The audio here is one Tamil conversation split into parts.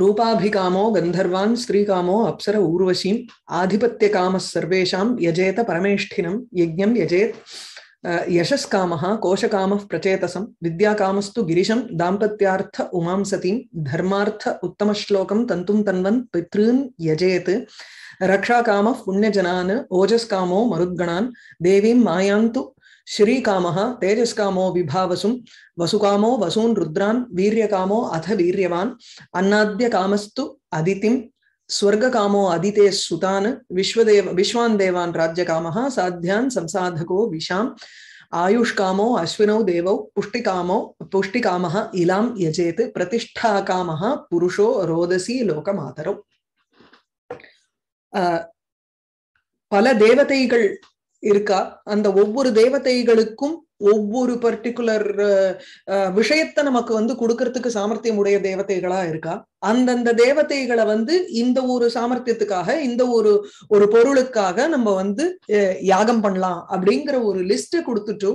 रूपाभिकामो गंधर्वान् स्त्रीकामो अप्सर ऊर्वशीम् आधिपत्यकामः सर्वेषां यजेत परमेष्ठिनं यज्ञं यजेत् यशस्कामः कोशकामः प्रचेतसं विद्याकामस्तु गिरिशं दाम्पत्यार्थ उमांसतीं धर्मार्थ उत्तमश्लोकं तन्तुं तन्वन् पितॄन् यजेत् रक्षाकामः पुण्यजनान् ओजस्कामो मरुद्गणान् देवीं मायान्तु श्रीकामः तेजस्कामो विभावसुं வசுகாமோ வசூன் ருத்ரான் வீரியகாமோ அத வீரியவான் அன்னாத்திய காமஸ்து அதிதிம் காமோ அதிதே சுதான் விஸ்வதேவ விஸ்வான் தேவான் ராஜ்யகாமஹா சாத்தியான் சம்சாதகோ விஷாம் ஆயுஷ்காமோ அஸ்வினௌ தேவௌ புஷ்டிகாமோ புஷ்டிகாமஹ இலாம் யஜேத் பிரதிஷ்டா காமஹ புருஷோ ரோதசி லோகமாதரோ பல தேவதைகள் இருக்கா அந்த ஒவ்வொரு தேவதைகளுக்கும் ஒவ்வொரு பர்டிகுலர் விஷயத்தை நமக்கு வந்து கொடுக்கறதுக்கு சாமர்த்தியம் உடைய தேவதைகளா இருக்கா அந்தந்த தேவதைகளை வந்து இந்த ஒரு சாமர்த்தியத்துக்காக இந்த ஒரு ஒரு பொருளுக்காக நம்ம வந்து யாகம் பண்ணலாம் அப்படிங்கிற ஒரு லிஸ்ட் கொடுத்துட்டு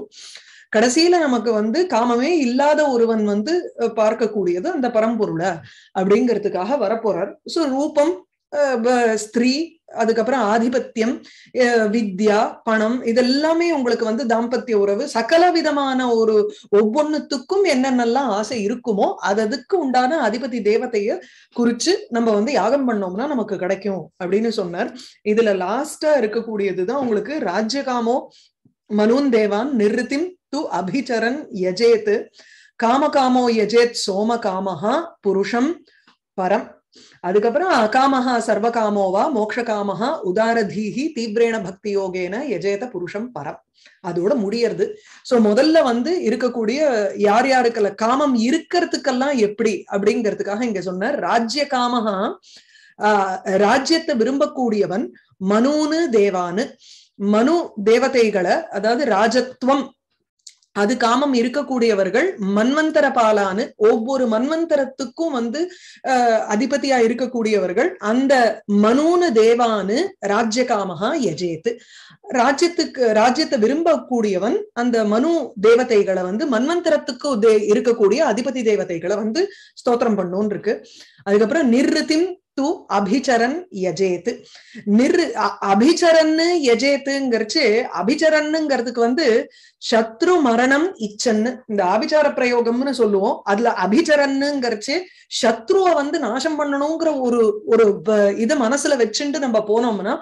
கடைசியில நமக்கு வந்து காமமே இல்லாத ஒருவன் வந்து பார்க்கக்கூடியது அந்த பரம்பொருளை அப்படிங்கிறதுக்காக வரப்போறார் ஸோ ரூபம் ஸ்திரீ அதுக்கப்புறம் ஆதிபத்தியம் வித்யா பணம் இதெல்லாமே உங்களுக்கு வந்து தாம்பத்திய உறவு சகல விதமான ஒரு ஒவ்வொன்னுத்துக்கும் என்னென்னலாம் ஆசை இருக்குமோ அததுக்கு உண்டான அதிபதி தேவத்தைய குறிச்சு நம்ம வந்து யாகம் பண்ணோம்னா நமக்கு கிடைக்கும் அப்படின்னு சொன்னார் இதுல லாஸ்டா இருக்கக்கூடியதுதான் உங்களுக்கு ராஜ்யகாமோ மனுன் தேவான் நிறுத்திம் து அபிச்சரன் யஜேத் காமகாமோ யஜேத் சோம காமஹா புருஷம் பரம் அதுக்கப்புறம் அகாமா சர்வகாமோவா மோக்ஷகாமஹா உதாரதீஹி தீவிரேன பக்தி யோகேன எஜேத புருஷம் பரம் அதோட முடியறது சோ முதல்ல வந்து இருக்கக்கூடிய யார் யாருக்கல காமம் இருக்கிறதுக்கெல்லாம் எப்படி அப்படிங்கிறதுக்காக இங்க சொன்ன ராஜ்ய காமஹா ஆஹ் ராஜ்யத்தை விரும்பக்கூடியவன் மனுன்னு தேவான்னு மனு தேவதைகளை அதாவது ராஜத்துவம் அது காமம் இருக்கக்கூடியவர்கள் மன்வந்தர பாலானு ஒவ்வொரு மன்வந்தரத்துக்கும் வந்து அதிபதியா இருக்கக்கூடியவர்கள் அந்த மனூனு தேவானு ராஜ்ய காமகா எஜேத்து ராஜ்யத்துக்கு ராஜ்யத்தை விரும்பக்கூடியவன் அந்த மனு தேவதைகளை வந்து மன்வந்தரத்துக்கு இருக்கக்கூடிய அதிபதி தேவதைகளை வந்து ஸ்தோத்திரம் பண்ணும் இருக்கு அதுக்கப்புறம் நிர்ருத்திம் து அபிச்சரன் யஜேத்து நிர் அபிச்சரன்னு யஜேத்துங்கிறச்சு அபிச்சரன்னுங்கிறதுக்கு வந்து சத்ரு மரணம் இச்சன்னு இந்த அபிச்சார பிரயோகம்னு சொல்லுவோம் அதுல அபிச்சரன்னுங்கிறச்சு சத்ருவை வந்து நாசம் பண்ணணுங்கிற ஒரு ஒரு இது மனசுல வச்சுட்டு நம்ம போனோம்னா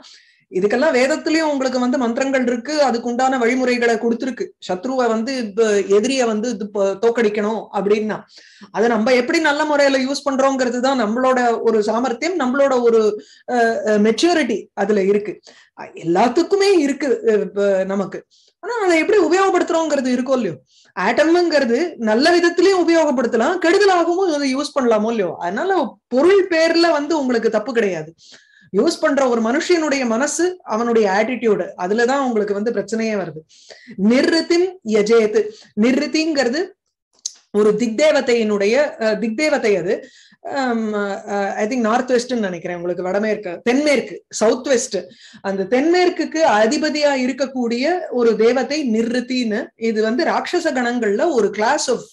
இதுக்கெல்லாம் வேதத்திலயும் உங்களுக்கு வந்து மந்திரங்கள் இருக்கு அதுக்கு உண்டான வழிமுறைகளை கொடுத்துருக்கு சத்ருவை வந்து எதிரிய வந்து தோக்கடிக்கணும் அப்படின்னா அதை நம்ம எப்படி நல்ல முறையில யூஸ் பண்றோங்கிறது தான் நம்மளோட ஒரு சாமர்த்தியம் நம்மளோட ஒரு மெச்சூரிட்டி அதுல இருக்கு எல்லாத்துக்குமே இருக்கு நமக்கு ஆனா அதை எப்படி உபயோகப்படுத்துறோங்கிறது இருக்கும் இல்லையோ ஆட்டம்ங்கிறது நல்ல விதத்திலயும் உபயோகப்படுத்தலாம் கெடுதலாகவும் யூஸ் பண்ணலாமோ இல்லையோ அதனால பொருள் பேர்ல வந்து உங்களுக்கு தப்பு கிடையாது யூஸ் பண்ற ஒரு மனுஷனுடைய மனசு அவனுடைய ஆட்டிடியூடு அதுலதான் உங்களுக்கு வந்து பிரச்சனையே வருது நிறுத்தின் எஜயத்து நிறுத்திங்கிறது ஒரு திக்தேவத்தையினுடைய திக்தேவத்தை அது ஐ திங்க் நார்த் வெஸ்ட்னு நினைக்கிறேன் உங்களுக்கு வடமேற்கு தென்மேற்கு சவுத் வெஸ்ட் அந்த தென்மேற்குக்கு அதிபதியா இருக்கக்கூடிய ஒரு தேவத்தை நிறுத்தின்னு இது வந்து ராட்சச கணங்கள்ல ஒரு கிளாஸ் ஆஃப்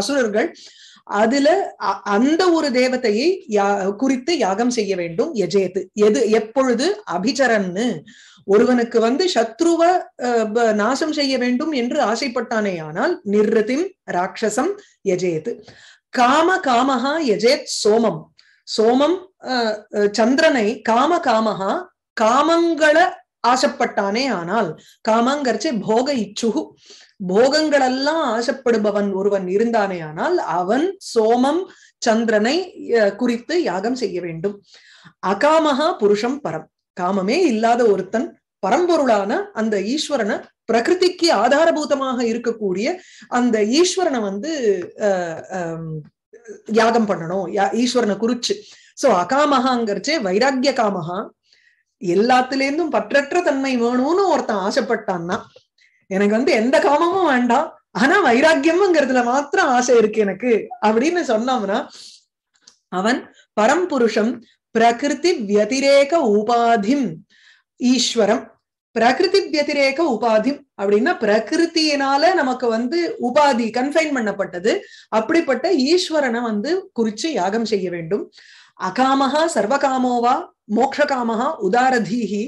அசுரர்கள் அதுல அந்த ஒரு தேவத்தையை குறித்து யாகம் செய்ய வேண்டும் எஜேத்து எது எப்பொழுது அபிச்சரன்னு ஒருவனுக்கு வந்து சத்ருவ நாசம் செய்ய வேண்டும் என்று ஆசைப்பட்டானே ஆனால் நிர்ரதிம் ராட்சசம் எஜேத்து காம காமஹா எஜேத் சோமம் சோமம் சந்திரனை காம காமஹா காமங்கள ஆசைப்பட்டானே ஆனால் காமங்கர்ச்சி போக இச்சுகு போகங்களெல்லாம் ஆசைப்படுபவன் ஒருவன் இருந்தானே ஆனால் அவன் சோமம் சந்திரனை குறித்து யாகம் செய்ய வேண்டும் அகாமகா புருஷம் பரம் காமமே இல்லாத ஒருத்தன் பரம்பொருளான அந்த ஈஸ்வரனை பிரகிருதிக்கு ஆதாரபூதமாக இருக்கக்கூடிய அந்த ஈஸ்வரனை வந்து யாகம் பண்ணணும் ஈஸ்வரனை குறிச்சு சோ அகாமகாங்கிறச்சே வைராக்கிய காமகா எல்லாத்திலேருந்தும் பற்றற்ற தன்மை வேணும்னு ஒருத்தன் ஆசைப்பட்டான்னா எனக்கு வந்து எந்த காமமும் வேண்டாம் ஆனா வைராக்கியம்ங்கிறதுல மாத்திரம் ஆசை இருக்கு எனக்கு அப்படின்னு சொன்னோம்னா அவன் பரம்புருஷம் பிரகிருதி வதிரேக உபாதிம் ஈஸ்வரம் பிரகிருதி வதிரேக உபாதி அப்படின்னா பிரகிருத்தினால நமக்கு வந்து உபாதி கன்ஃபைன் பண்ணப்பட்டது அப்படிப்பட்ட ஈஸ்வரனை வந்து குறிச்சு யாகம் செய்ய வேண்டும் அகாமகா சர்வகாமோவா மோக்ஷகாமகா உதாரதீஹி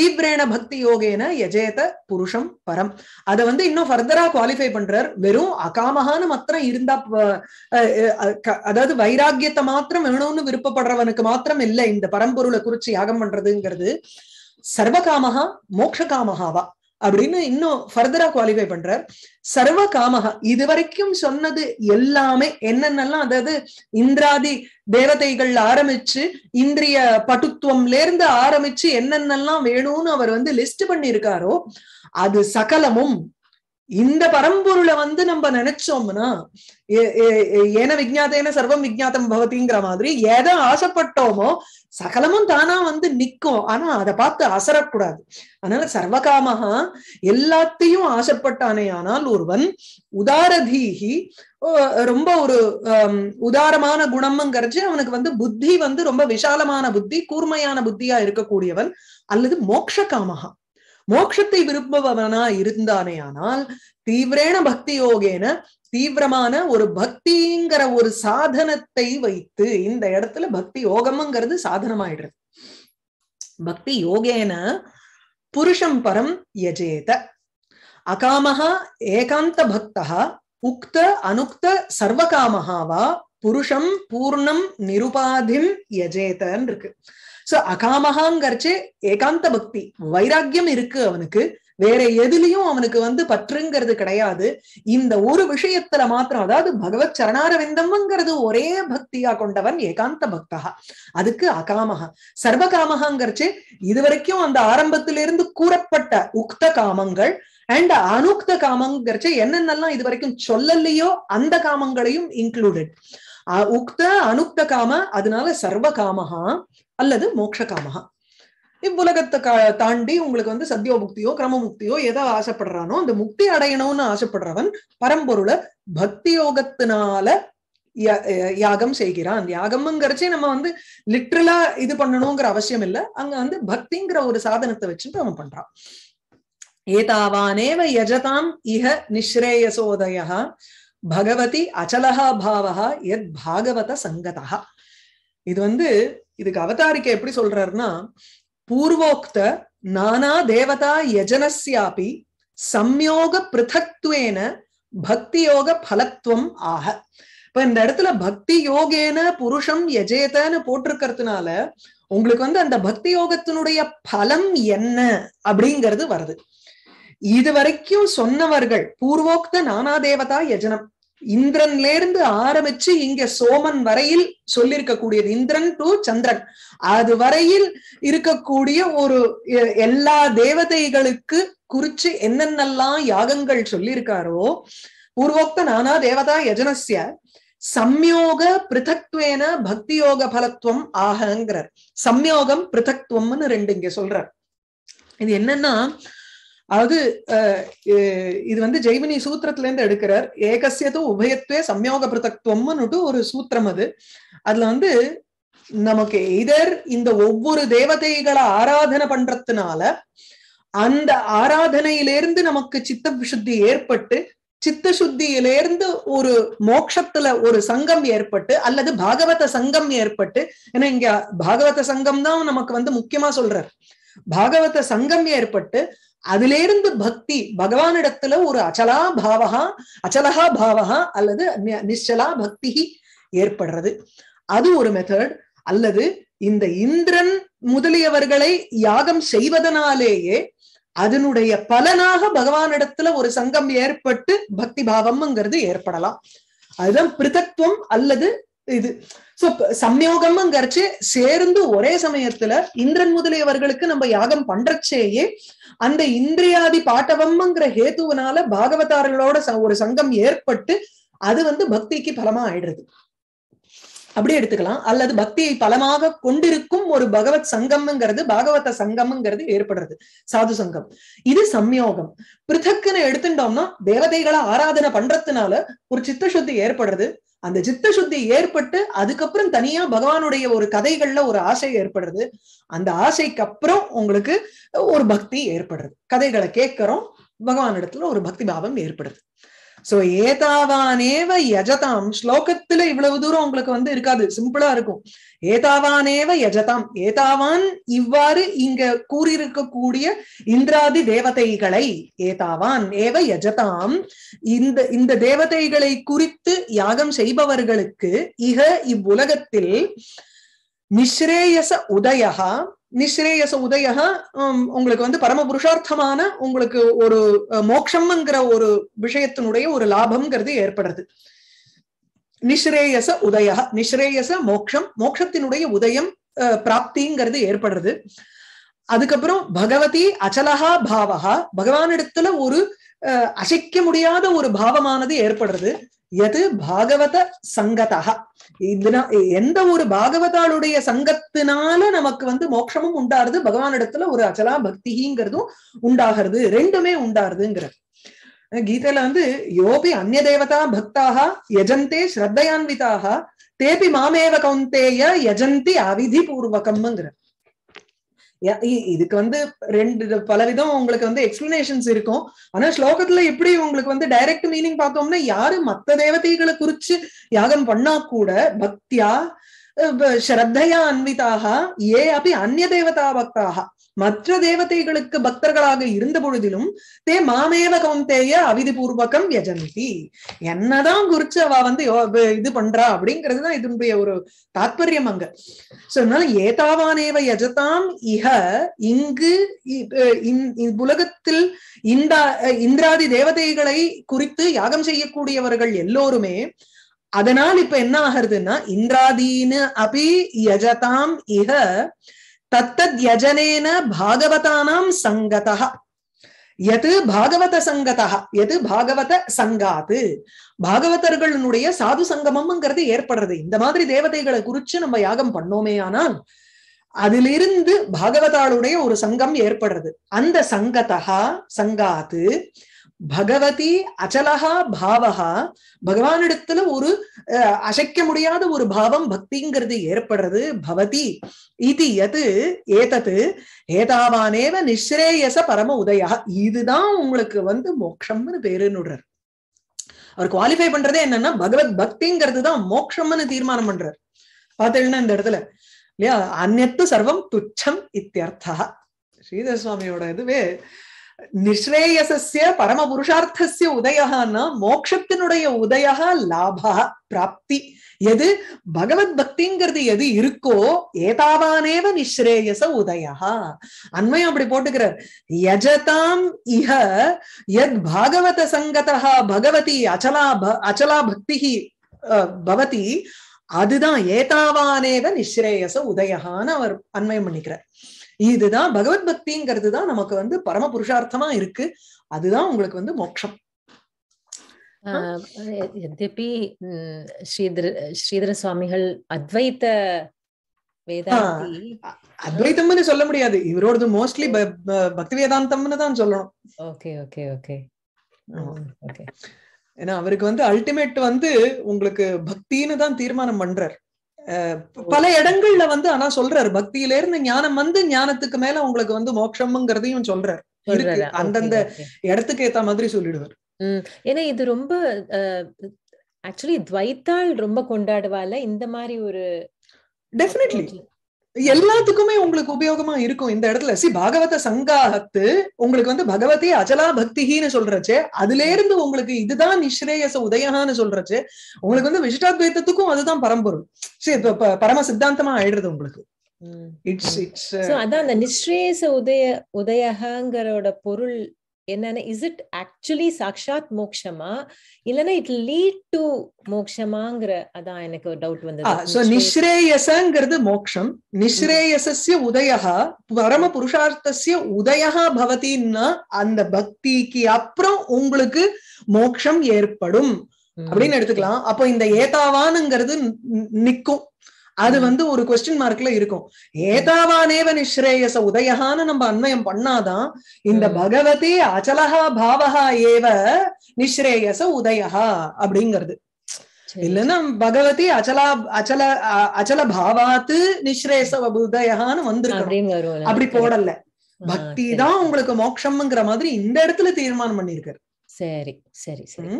தீவிரேன பக்தி யோகேன எஜேத புருஷம் பரம் அதை வந்து இன்னும் ஃபர்தரா குவாலிஃபை பண்றார் வெறும் அகாமகான மாத்திரம் இருந்தா அதாவது வைராக்கியத்தை மாத்திரம் வேணும்னு விருப்பப்படுறவனுக்கு மாத்திரம் இல்லை இந்த பரம்பொருளை குறிச்சு யாகம் பண்றதுங்கிறது சர்வகாமகா மோட்ச காமகாவா அப்படின்னு இன்னும் ஃபர்தரா குவாலிஃபை பண்றார் சர்வ காமகா இது வரைக்கும் சொன்னது எல்லாமே என்னென்னலாம் அதாவது இந்திராதி தேவதைகள் ஆரம்பிச்சு இந்திரிய பட்டுத்துவம்ல இருந்து ஆரம்பிச்சு என்னென்னலாம் வேணும்னு அவர் வந்து லிஸ்ட் பண்ணிருக்காரோ அது சகலமும் இந்த பரம்பொருளை வந்து நம்ம நினைச்சோம்னா ஏன விஜாத்தேன சர்வம் விஜாத்தம் பவதிங்கிற மாதிரி எதை ஆசைப்பட்டோமோ சகலமும் தானா வந்து நிக்கும் ஆனா அதை பார்த்து அசரக்கூடாது அதனால சர்வகாமா எல்லாத்தையும் ஆசைப்பட்டானே ஆனால் ஒருவன் உதாரதீகி ரொம்ப ஒரு உதாரமான குணம்ங்கிறது அவனுக்கு வந்து புத்தி வந்து ரொம்ப விஷாலமான புத்தி கூர்மையான புத்தியா இருக்கக்கூடியவன் அல்லது மோக்ஷ காமகா மோட்சத்தை விரும்பவனா இருந்தானே ஆனால் தீவிரேன பக்தி யோகேன தீவிரமான ஒரு பக்திங்கிற ஒரு சாதனத்தை வைத்து இந்த இடத்துல பக்தி யோகம்ங்கிறது சாதனமாயிடுறது பக்தி யோகேன புருஷம் பரம் யஜேத அகாமஹா ஏகாந்த பக்தா உக்த அனுக்த சர்வகாமஹாவா புருஷம் பூர்ணம் நிருபாதிம் யஜேதன் இருக்கு சோ அகாமகாங்கிறச்சு ஏகாந்த பக்தி வைராக்கியம் இருக்கு அவனுக்கு வேற எதுலயும் அவனுக்கு வந்து பற்றுங்கிறது கிடையாது இந்த ஒரு விஷயத்துல மாத்திரம் அதாவது பகவத் சரணாரவிந்தம்ங்கிறது ஒரே பக்தியா கொண்டவன் ஏகாந்த பக்தா அதுக்கு அகாமகா சர்வ காமகாங்கிறச்சு இதுவரைக்கும் அந்த ஆரம்பத்திலிருந்து கூறப்பட்ட உக்த காமங்கள் அண்ட் அனுக்த காமங்கிறச்சு என்னென்னலாம் இது வரைக்கும் சொல்லலையோ அந்த காமங்களையும் இன்க்ளூடட் உக்த அனுக்த காம அதனால சர்வ காமகா அல்லது மோட்சகாமகா இவ்வுலகத்தை தாண்டி உங்களுக்கு வந்து சத்தியோபுக்தியோ கிரமமுக்தியோ எதை ஆசைப்படுறானோ அந்த முக்தி அடையணும்னு ஆசைப்படுறவன் பரம்பொருளை பக்தி யோகத்தினால யாகம் செய்கிறான் யாகம்ங்கிறச்சி நம்ம வந்து லிட்ரலா இது பண்ணணுங்கிற அவசியம் இல்ல அங்க வந்து பக்திங்கிற ஒரு சாதனத்தை வச்சுட்டு அவன் பண்றான் ஏதாவானேவ யஜதாம் இஹ நிஸ்ரேயசோதய பகவதி அச்சலகா பாவகா எத் பாகவத சங்கதா இது வந்து இதுக்கு அவதாரிக்க எப்படி சொல்றாருன்னா பூர்வோக்த நானா தேவதா யஜனஸ்யாபி சம்யோக பிருத்தத்துவேன பக்தி யோக பலத்துவம் ஆக இப்ப இந்த இடத்துல பக்தி யோகேன புருஷம் எஜேதன்னு போட்டிருக்கிறதுனால உங்களுக்கு வந்து அந்த பக்தி யோகத்தினுடைய பலம் என்ன அப்படிங்கிறது வருது இது வரைக்கும் சொன்னவர்கள் பூர்வோக்த நானா தேவதா யஜனம் இந்திரன்ல இருந்து ஆரம்பிச்சு இங்க சோமன் வரையில் சொல்லியிருக்கக்கூடியது இந்திரன் டு சந்திரன் அது வரையில் இருக்கக்கூடிய ஒரு எல்லா தேவதைகளுக்கு குறிச்சு என்னென்னலாம் யாகங்கள் சொல்லியிருக்காரோ பூர்வோக்த நானா தேவதா யஜனசிய சம்யோக பிருத்தக்துவேன பக்தி யோக பலத்துவம் ஆகங்கிறார் சம்யோகம் பிருத்தக்துவம்னு ரெண்டு இங்க சொல்றார் இது என்னன்னா அதாவது இது வந்து ஜெய்மினி சூத்திரத்துல இருந்து எடுக்கிறார் ஏகசியதும் உபயத்துவே சம்யோக பிரதத்துவம்னுட்டு ஒரு சூத்திரம் அது அதுல வந்து நமக்கு எதர் இந்த ஒவ்வொரு தேவதைகளை ஆராதனை பண்றதுனால அந்த ஆராதனையிலிருந்து நமக்கு சித்த சுத்தி ஏற்பட்டு சித்த சுத்தியிலேருந்து ஒரு மோட்சத்துல ஒரு சங்கம் ஏற்பட்டு அல்லது பாகவத சங்கம் ஏற்பட்டு ஏன்னா இங்க பாகவத சங்கம் தான் நமக்கு வந்து முக்கியமா சொல்றார் பாகவத சங்கம் ஏற்பட்டு அதுல இருந்து பக்தி பகவானிடத்துல ஒரு அச்சலா பாவகா அச்சலகா பாவகா அல்லது நிச்சலா பக்தி ஏற்படுறது அது ஒரு மெத்தட் அல்லது இந்த இந்திரன் முதலியவர்களை யாகம் செய்வதனாலேயே அதனுடைய பலனாக பகவானிடத்துல ஒரு சங்கம் ஏற்பட்டு பக்தி பாவம்ங்கிறது ஏற்படலாம் அதுதான் பிரிதத்துவம் அல்லது இது சோ சம்யோகம்ங்கிறச்சு சேர்ந்து ஒரே சமயத்துல இந்திரன் முதலியவர்களுக்கு நம்ம யாகம் பண்றச்சேயே அந்த இந்திரியாதி பாட்டவம்ங்கிற ஹேத்துவனால பாகவதார்களோட ஒரு சங்கம் ஏற்பட்டு அது வந்து பக்திக்கு பலமா ஆயிடுறது அப்படி எடுத்துக்கலாம் அல்லது பக்தியை பலமாக கொண்டிருக்கும் ஒரு பகவத் சங்கம்ங்கிறது பாகவத சங்கம்ங்கிறது ஏற்படுறது சாது சங்கம் இது சம்யோகம் பிருத்தக்குன்னு எடுத்துட்டோம்னா தேவதைகளை ஆராதனை பண்றதுனால ஒரு சித்தசுத்தி ஏற்படுறது அந்த சித்த சுத்தி ஏற்பட்டு அதுக்கப்புறம் தனியா பகவானுடைய ஒரு கதைகள்ல ஒரு ஆசை ஏற்படுறது அந்த ஆசைக்கு அப்புறம் உங்களுக்கு ஒரு பக்தி ஏற்படுறது கதைகளை கேட்கறோம் பகவான் இடத்துல ஒரு பக்தி பாவம் ஏற்படுது சோ ஏதாவானேவ யஜதாம் ஸ்லோகத்துல இவ்வளவு தூரம் உங்களுக்கு வந்து இருக்காது சிம்பிளா இருக்கும் ஏதாவானேவ யஜதாம் ஏதாவான் இவ்வாறு இங்க கூறியிருக்கக்கூடிய இந்திராதி தேவதைகளை ஏதாவான் ஏவ யஜதாம் இந்த இந்த தேவதைகளை குறித்து யாகம் செய்பவர்களுக்கு இக இவ்வுலகத்தில் மிஸ்ரேயச உதயா நிஸ்ரேயச உதயக உங்களுக்கு வந்து பரம புருஷார்த்தமான உங்களுக்கு ஒரு மோக்ஷம்ங்கிற ஒரு விஷயத்தினுடைய ஒரு லாபம்ங்கிறது ஏற்படுறது நிஸ்ரேயச உதய நிஸ்ரேயச மோக்ஷம் மோக்ஷத்தினுடைய உதயம் பிராப்திங்கிறது ஏற்படுறது அதுக்கப்புறம் பகவதி அச்சலகா பாவகா பகவானிடத்துல ஒரு அசைக்க முடியாத ஒரு பாவமானது ஏற்படுறது எது பாகவத சங்கதா இதுனா எந்த ஒரு பாகவதாளுடைய சங்கத்தினால நமக்கு வந்து மோட்சமும் உண்டாருது பகவானிடத்துல ஒரு அச்சலா பக்திங்கிறதும் உண்டாகிறது ரெண்டுமே உண்டாருதுங்கிறது கீதையில வந்து யோபி அந்நிய தேவதா பக்தாக யஜந்தே ஸ்ரத்தையான்விதாக தேபி மாமேவ கௌந்தேய யஜந்தி அவிதி பூர்வகம்ங்கிற இதுக்கு வந்து ரெண்டு பலவிதம் உங்களுக்கு வந்து எக்ஸ்பிளனேஷன்ஸ் இருக்கும் ஆனா ஸ்லோகத்துல எப்படி உங்களுக்கு வந்து டைரக்ட் மீனிங் பார்த்தோம்னா யாரு மத்த தேவதைகளை குறிச்சு யாகம் பண்ணா கூட பக்தியா ஸ்ரத்தையா அன்விதாக ஏ அப்படி அந்நிய தேவதா பக்தாகா மற்ற தேவதைகளுக்கு பக்தர்களாக இருந்த பொழுதிலும் தே மாமேவ கௌந்தேய அவிதிபூர்வகம் யஜந்தி என்னதான் குறிச்சு அவ வந்து இது பண்றா அப்படிங்கிறது தான் இதனுடைய ஒரு தாத்பரியம் அங்க சோ ஏதாவானேவ யஜதாம் இஹ இங்கு உலகத்தில் இந்தா இந்திராதி தேவதைகளை குறித்து யாகம் செய்யக்கூடியவர்கள் எல்லோருமே அதனால் இப்ப என்ன ஆகுறதுன்னா இந்திராதீன அபி யஜதாம் இஹ தத்தத் யஜனேன பாகவதானாம் சங்கதா எது பாகவத சங்கதா எது பாகவத சங்காத்து பாகவதர்களுடைய சாது சங்கமம்ங்கிறது ஏற்படுறது இந்த மாதிரி தேவதைகளை குறிச்சு நம்ம யாகம் பண்ணோமே ஆனால் அதிலிருந்து பாகவதாளுடைய ஒரு சங்கம் ஏற்படுறது அந்த சங்கதா சங்காத்து பகவதி அச்சலகா பாவகா பகவானிடத்துல ஒரு அசைக்க முடியாத ஒரு பாவம் பக்திங்கிறது ஏற்படுறது பவதி இது எது ஏதது ஏதாவானேவ நிஸ்ரேயச பரம உதயா இதுதான் உங்களுக்கு வந்து மோக்ஷம்னு பேருன்னு அவர் குவாலிஃபை பண்றதே என்னன்னா பகவத் பக்திங்கிறது தான் மோக்ஷம்னு தீர்மானம் பண்றார் பார்த்தீங்கன்னா இந்த இடத்துல இல்லையா அந்நத்து சர்வம் துச்சம் இத்தியர்த்தா ஸ்ரீதர் சுவாமியோட இதுவே பரம புருஷார்த்தசிய உதயகான்னா மோட்சத்தினுடைய உதய லாபா பிராப்தி எது பகவத் பக்திங்கிறது எது இருக்கோ ஏதாவானேவ நிஸ்ரேயச உதயா அண்மையும் அப்படி போட்டுக்கிறார் யஜதாம் இஹ யத் பாகவத சங்கதா பகவதி அச்சலா அச்சலா பக்தி பவதி அதுதான் ஏதாவானேவ நிஸ்ரேயச உதயான்னு அவர் அன்மயம் பண்ணிக்கிறார் இதுதான் பகவத் பக்திங்கிறது தான் நமக்கு வந்து பரம புருஷார்த்தமா இருக்கு அதுதான் உங்களுக்கு வந்து மோட்சம் எதிபி ஸ்ரீதர் ஸ்ரீதர சுவாமிகள் அத்வைத்த அத்வைத்தம்னு சொல்ல முடியாது இவரோடது மோஸ்ட்லி பக்தி வேதாந்தம்னு தான் சொல்லணும் ஓகே ஓகே ஓகே ஓகே ஏன்னா அவருக்கு வந்து அல்டிமேட் வந்து உங்களுக்கு பக்தின்னு தான் தீர்மானம் பண்றார் பல இடங்கள்ல வந்து ஆனா சொல்றாரு பக்தியில இருந்து ஞானம் வந்து ஞானத்துக்கு மேல உங்களுக்கு வந்து மோட்சம்ங்கிறதையும் சொல்றாரு அந்தந்த இடத்துக்கு ஏத்த மாதிரி சொல்லிடுவார் ஏன்னா இது ரொம்ப ஆக்சுவலி துவைத்தாள் ரொம்ப கொண்டாடுவால இந்த மாதிரி ஒரு டெஃபினெட்லி எல்லாத்துக்குமே உங்களுக்கு உபயோகமா இருக்கும் இந்த இடத்துல சி பாகவத சங்காகத்து உங்களுக்கு வந்து பகவதே அஜலா பக்திகின்னு சொல்றச்சு அதுல இருந்து உங்களுக்கு இதுதான் நிஸ்ரேயச உதயகான்னு சொல்றச்சு உங்களுக்கு வந்து விசிட்டாத்வைத்தத்துக்கும் அதுதான் பரம்பொருள் சரி பரம சித்தாந்தமா ஆயிடுறது உங்களுக்கு இட்ஸ் இட்ஸ் அதான் அந்த நிஸ்ரேயச உதய உதயகாங்கிறோட பொருள் என்னன்னா இஸ் இட் ஆக்சுவலி சாக்ஷாத் மோக்ஷமா இல்லனா இட் லீட் டு மோக்ஷமாங்கிற அதான் எனக்கு ஒரு டவுட் சோ நிஸ்ரேயசங்கிறது மோக்ஷம் நிஸ்ரேயசஸ்ய உதயஹா பரம புருஷார்த்தசிய உதயஹா பவதின்னா அந்த பக்திக்கு அப்புறம் உங்களுக்கு மோக்ஷம் ஏற்படும் அப்படின்னு எடுத்துக்கலாம் அப்போ இந்த ஏதாவானுங்கிறது நிக்கும் அது வந்து ஒரு கொஸ்டின் மார்க்ல இருக்கும் ஏதாவானேவ நிஸ்ரேயச உதயகான்னு நம்ம அன்வயம் பண்ணாதான் இந்த பகவதி அச்சலகா பாவகா ஏவ நிஸ்ரேயச உதயகா அப்படிங்கிறது இல்லைன்னா பகவதி அச்சலா அச்சல அச்சல பாவாத்து நிஸ்ரேச உதயகான்னு வந்திருக்கு அப்படி போடல பக்தி தான் உங்களுக்கு மோட்சம்ங்கிற மாதிரி இந்த இடத்துல தீர்மானம் பண்ணிருக்காரு சரி சரி சரி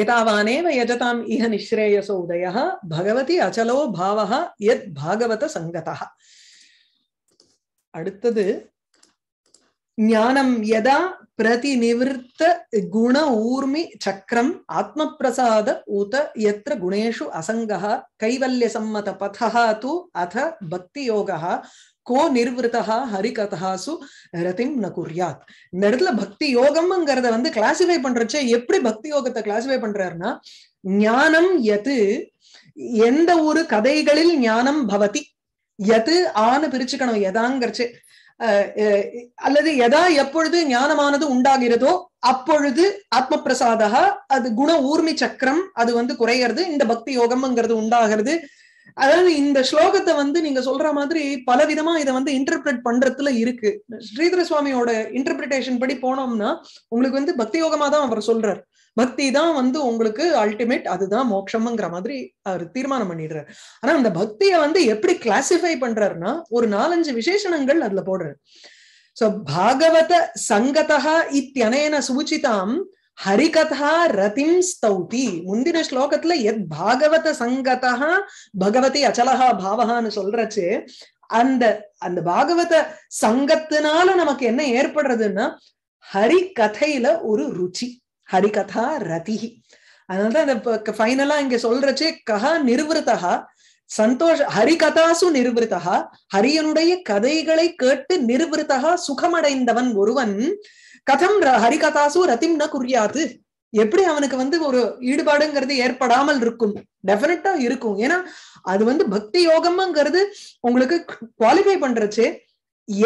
ஏதாவானேவ யஜதாம் இஹ நிஸ்ரேயசோ உதய பகவதி அச்சலோ பாவக எத் பாகவத சங்கதா அடுத்தது ஞானம் யதா பிரதிநிவர்த்த குண ஊர்மி சக்கரம் ஆத்ம பிரசாத உத எத்திர குணேஷு அசங்கா கைவல்ய சம்மத பதா து அத பக்தி யோகா கோ நிர்வதா ஹரிகதாசு ரதிம் ந இந்த இடத்துல பக்தி யோகம்ங்கிறத வந்து கிளாசிஃபை பண்றச்சே எப்படி பக்தி யோகத்தை கிளாசிஃபை பண்றாருன்னா ஞானம் எது எந்த ஒரு கதைகளில் ஞானம் பவதி எது ஆனு பிரிச்சுக்கணும் எதாங்கிறச்சு அல்லது எதா எப்பொழுது ஞானமானது உண்டாகிறதோ அப்பொழுது ஆத்ம பிரசாதா அது குண ஊர்மி சக்கரம் அது வந்து குறையிறது இந்த பக்தி யோகம்ங்கிறது உண்டாகிறது அதாவது இந்த ஸ்லோகத்தை வந்து நீங்க சொல்ற மாதிரி பல விதமா இதை வந்து இன்டர்பிரட் பண்றதுல இருக்கு ஸ்ரீதர சுவாமியோட இன்டர்பிரிட்டேஷன் படி போனோம்னா உங்களுக்கு வந்து பக்தி யோகமா தான் அவர் சொல்றாரு பக்தி தான் வந்து உங்களுக்கு அல்டிமேட் அதுதான் மோட்சம்ங்கிற மாதிரி அவர் தீர்மானம் பண்ணிடுறாரு ஆனா அந்த பக்தியை வந்து எப்படி கிளாசிஃபை பண்றாருன்னா ஒரு நாலஞ்சு விசேஷணங்கள் அதுல போடுறாரு சோ பாகவத சங்கதா இத்தியனையன சூச்சிதாம் ஹரிகதா ரதிம் ஸ்தௌதி முந்தின ஸ்லோகத்துல எத் பாகவத சங்கதா பகவதி அச்சலகா பாவகான்னு சொல்றச்சு அந்த அந்த பாகவத சங்கத்தினால நமக்கு என்ன ஏற்படுறதுன்னா ஹரி கதையில ஒரு ருச்சி ஹரிகதா ரதிஹி அதனாலதான் அந்த ஃபைனலா இங்க சொல்றச்சே கஹா நிர்வத்தகா சந்தோஷ ஹரிகதாசு நிர்வத்தகா ஹரியனுடைய கதைகளை கேட்டு நிர்வத்தகா சுகமடைந்தவன் ஒருவன் கதம் ஹரிகதாசு ரத்திம் ந குறியாது எப்படி அவனுக்கு வந்து ஒரு ஈடுபாடுங்கிறது ஏற்படாமல் இருக்கும் டெபினட்டா இருக்கும் ஏன்னா அது வந்து பக்தி யோகம்ங்கிறது உங்களுக்கு குவாலிஃபை பண்றச்சு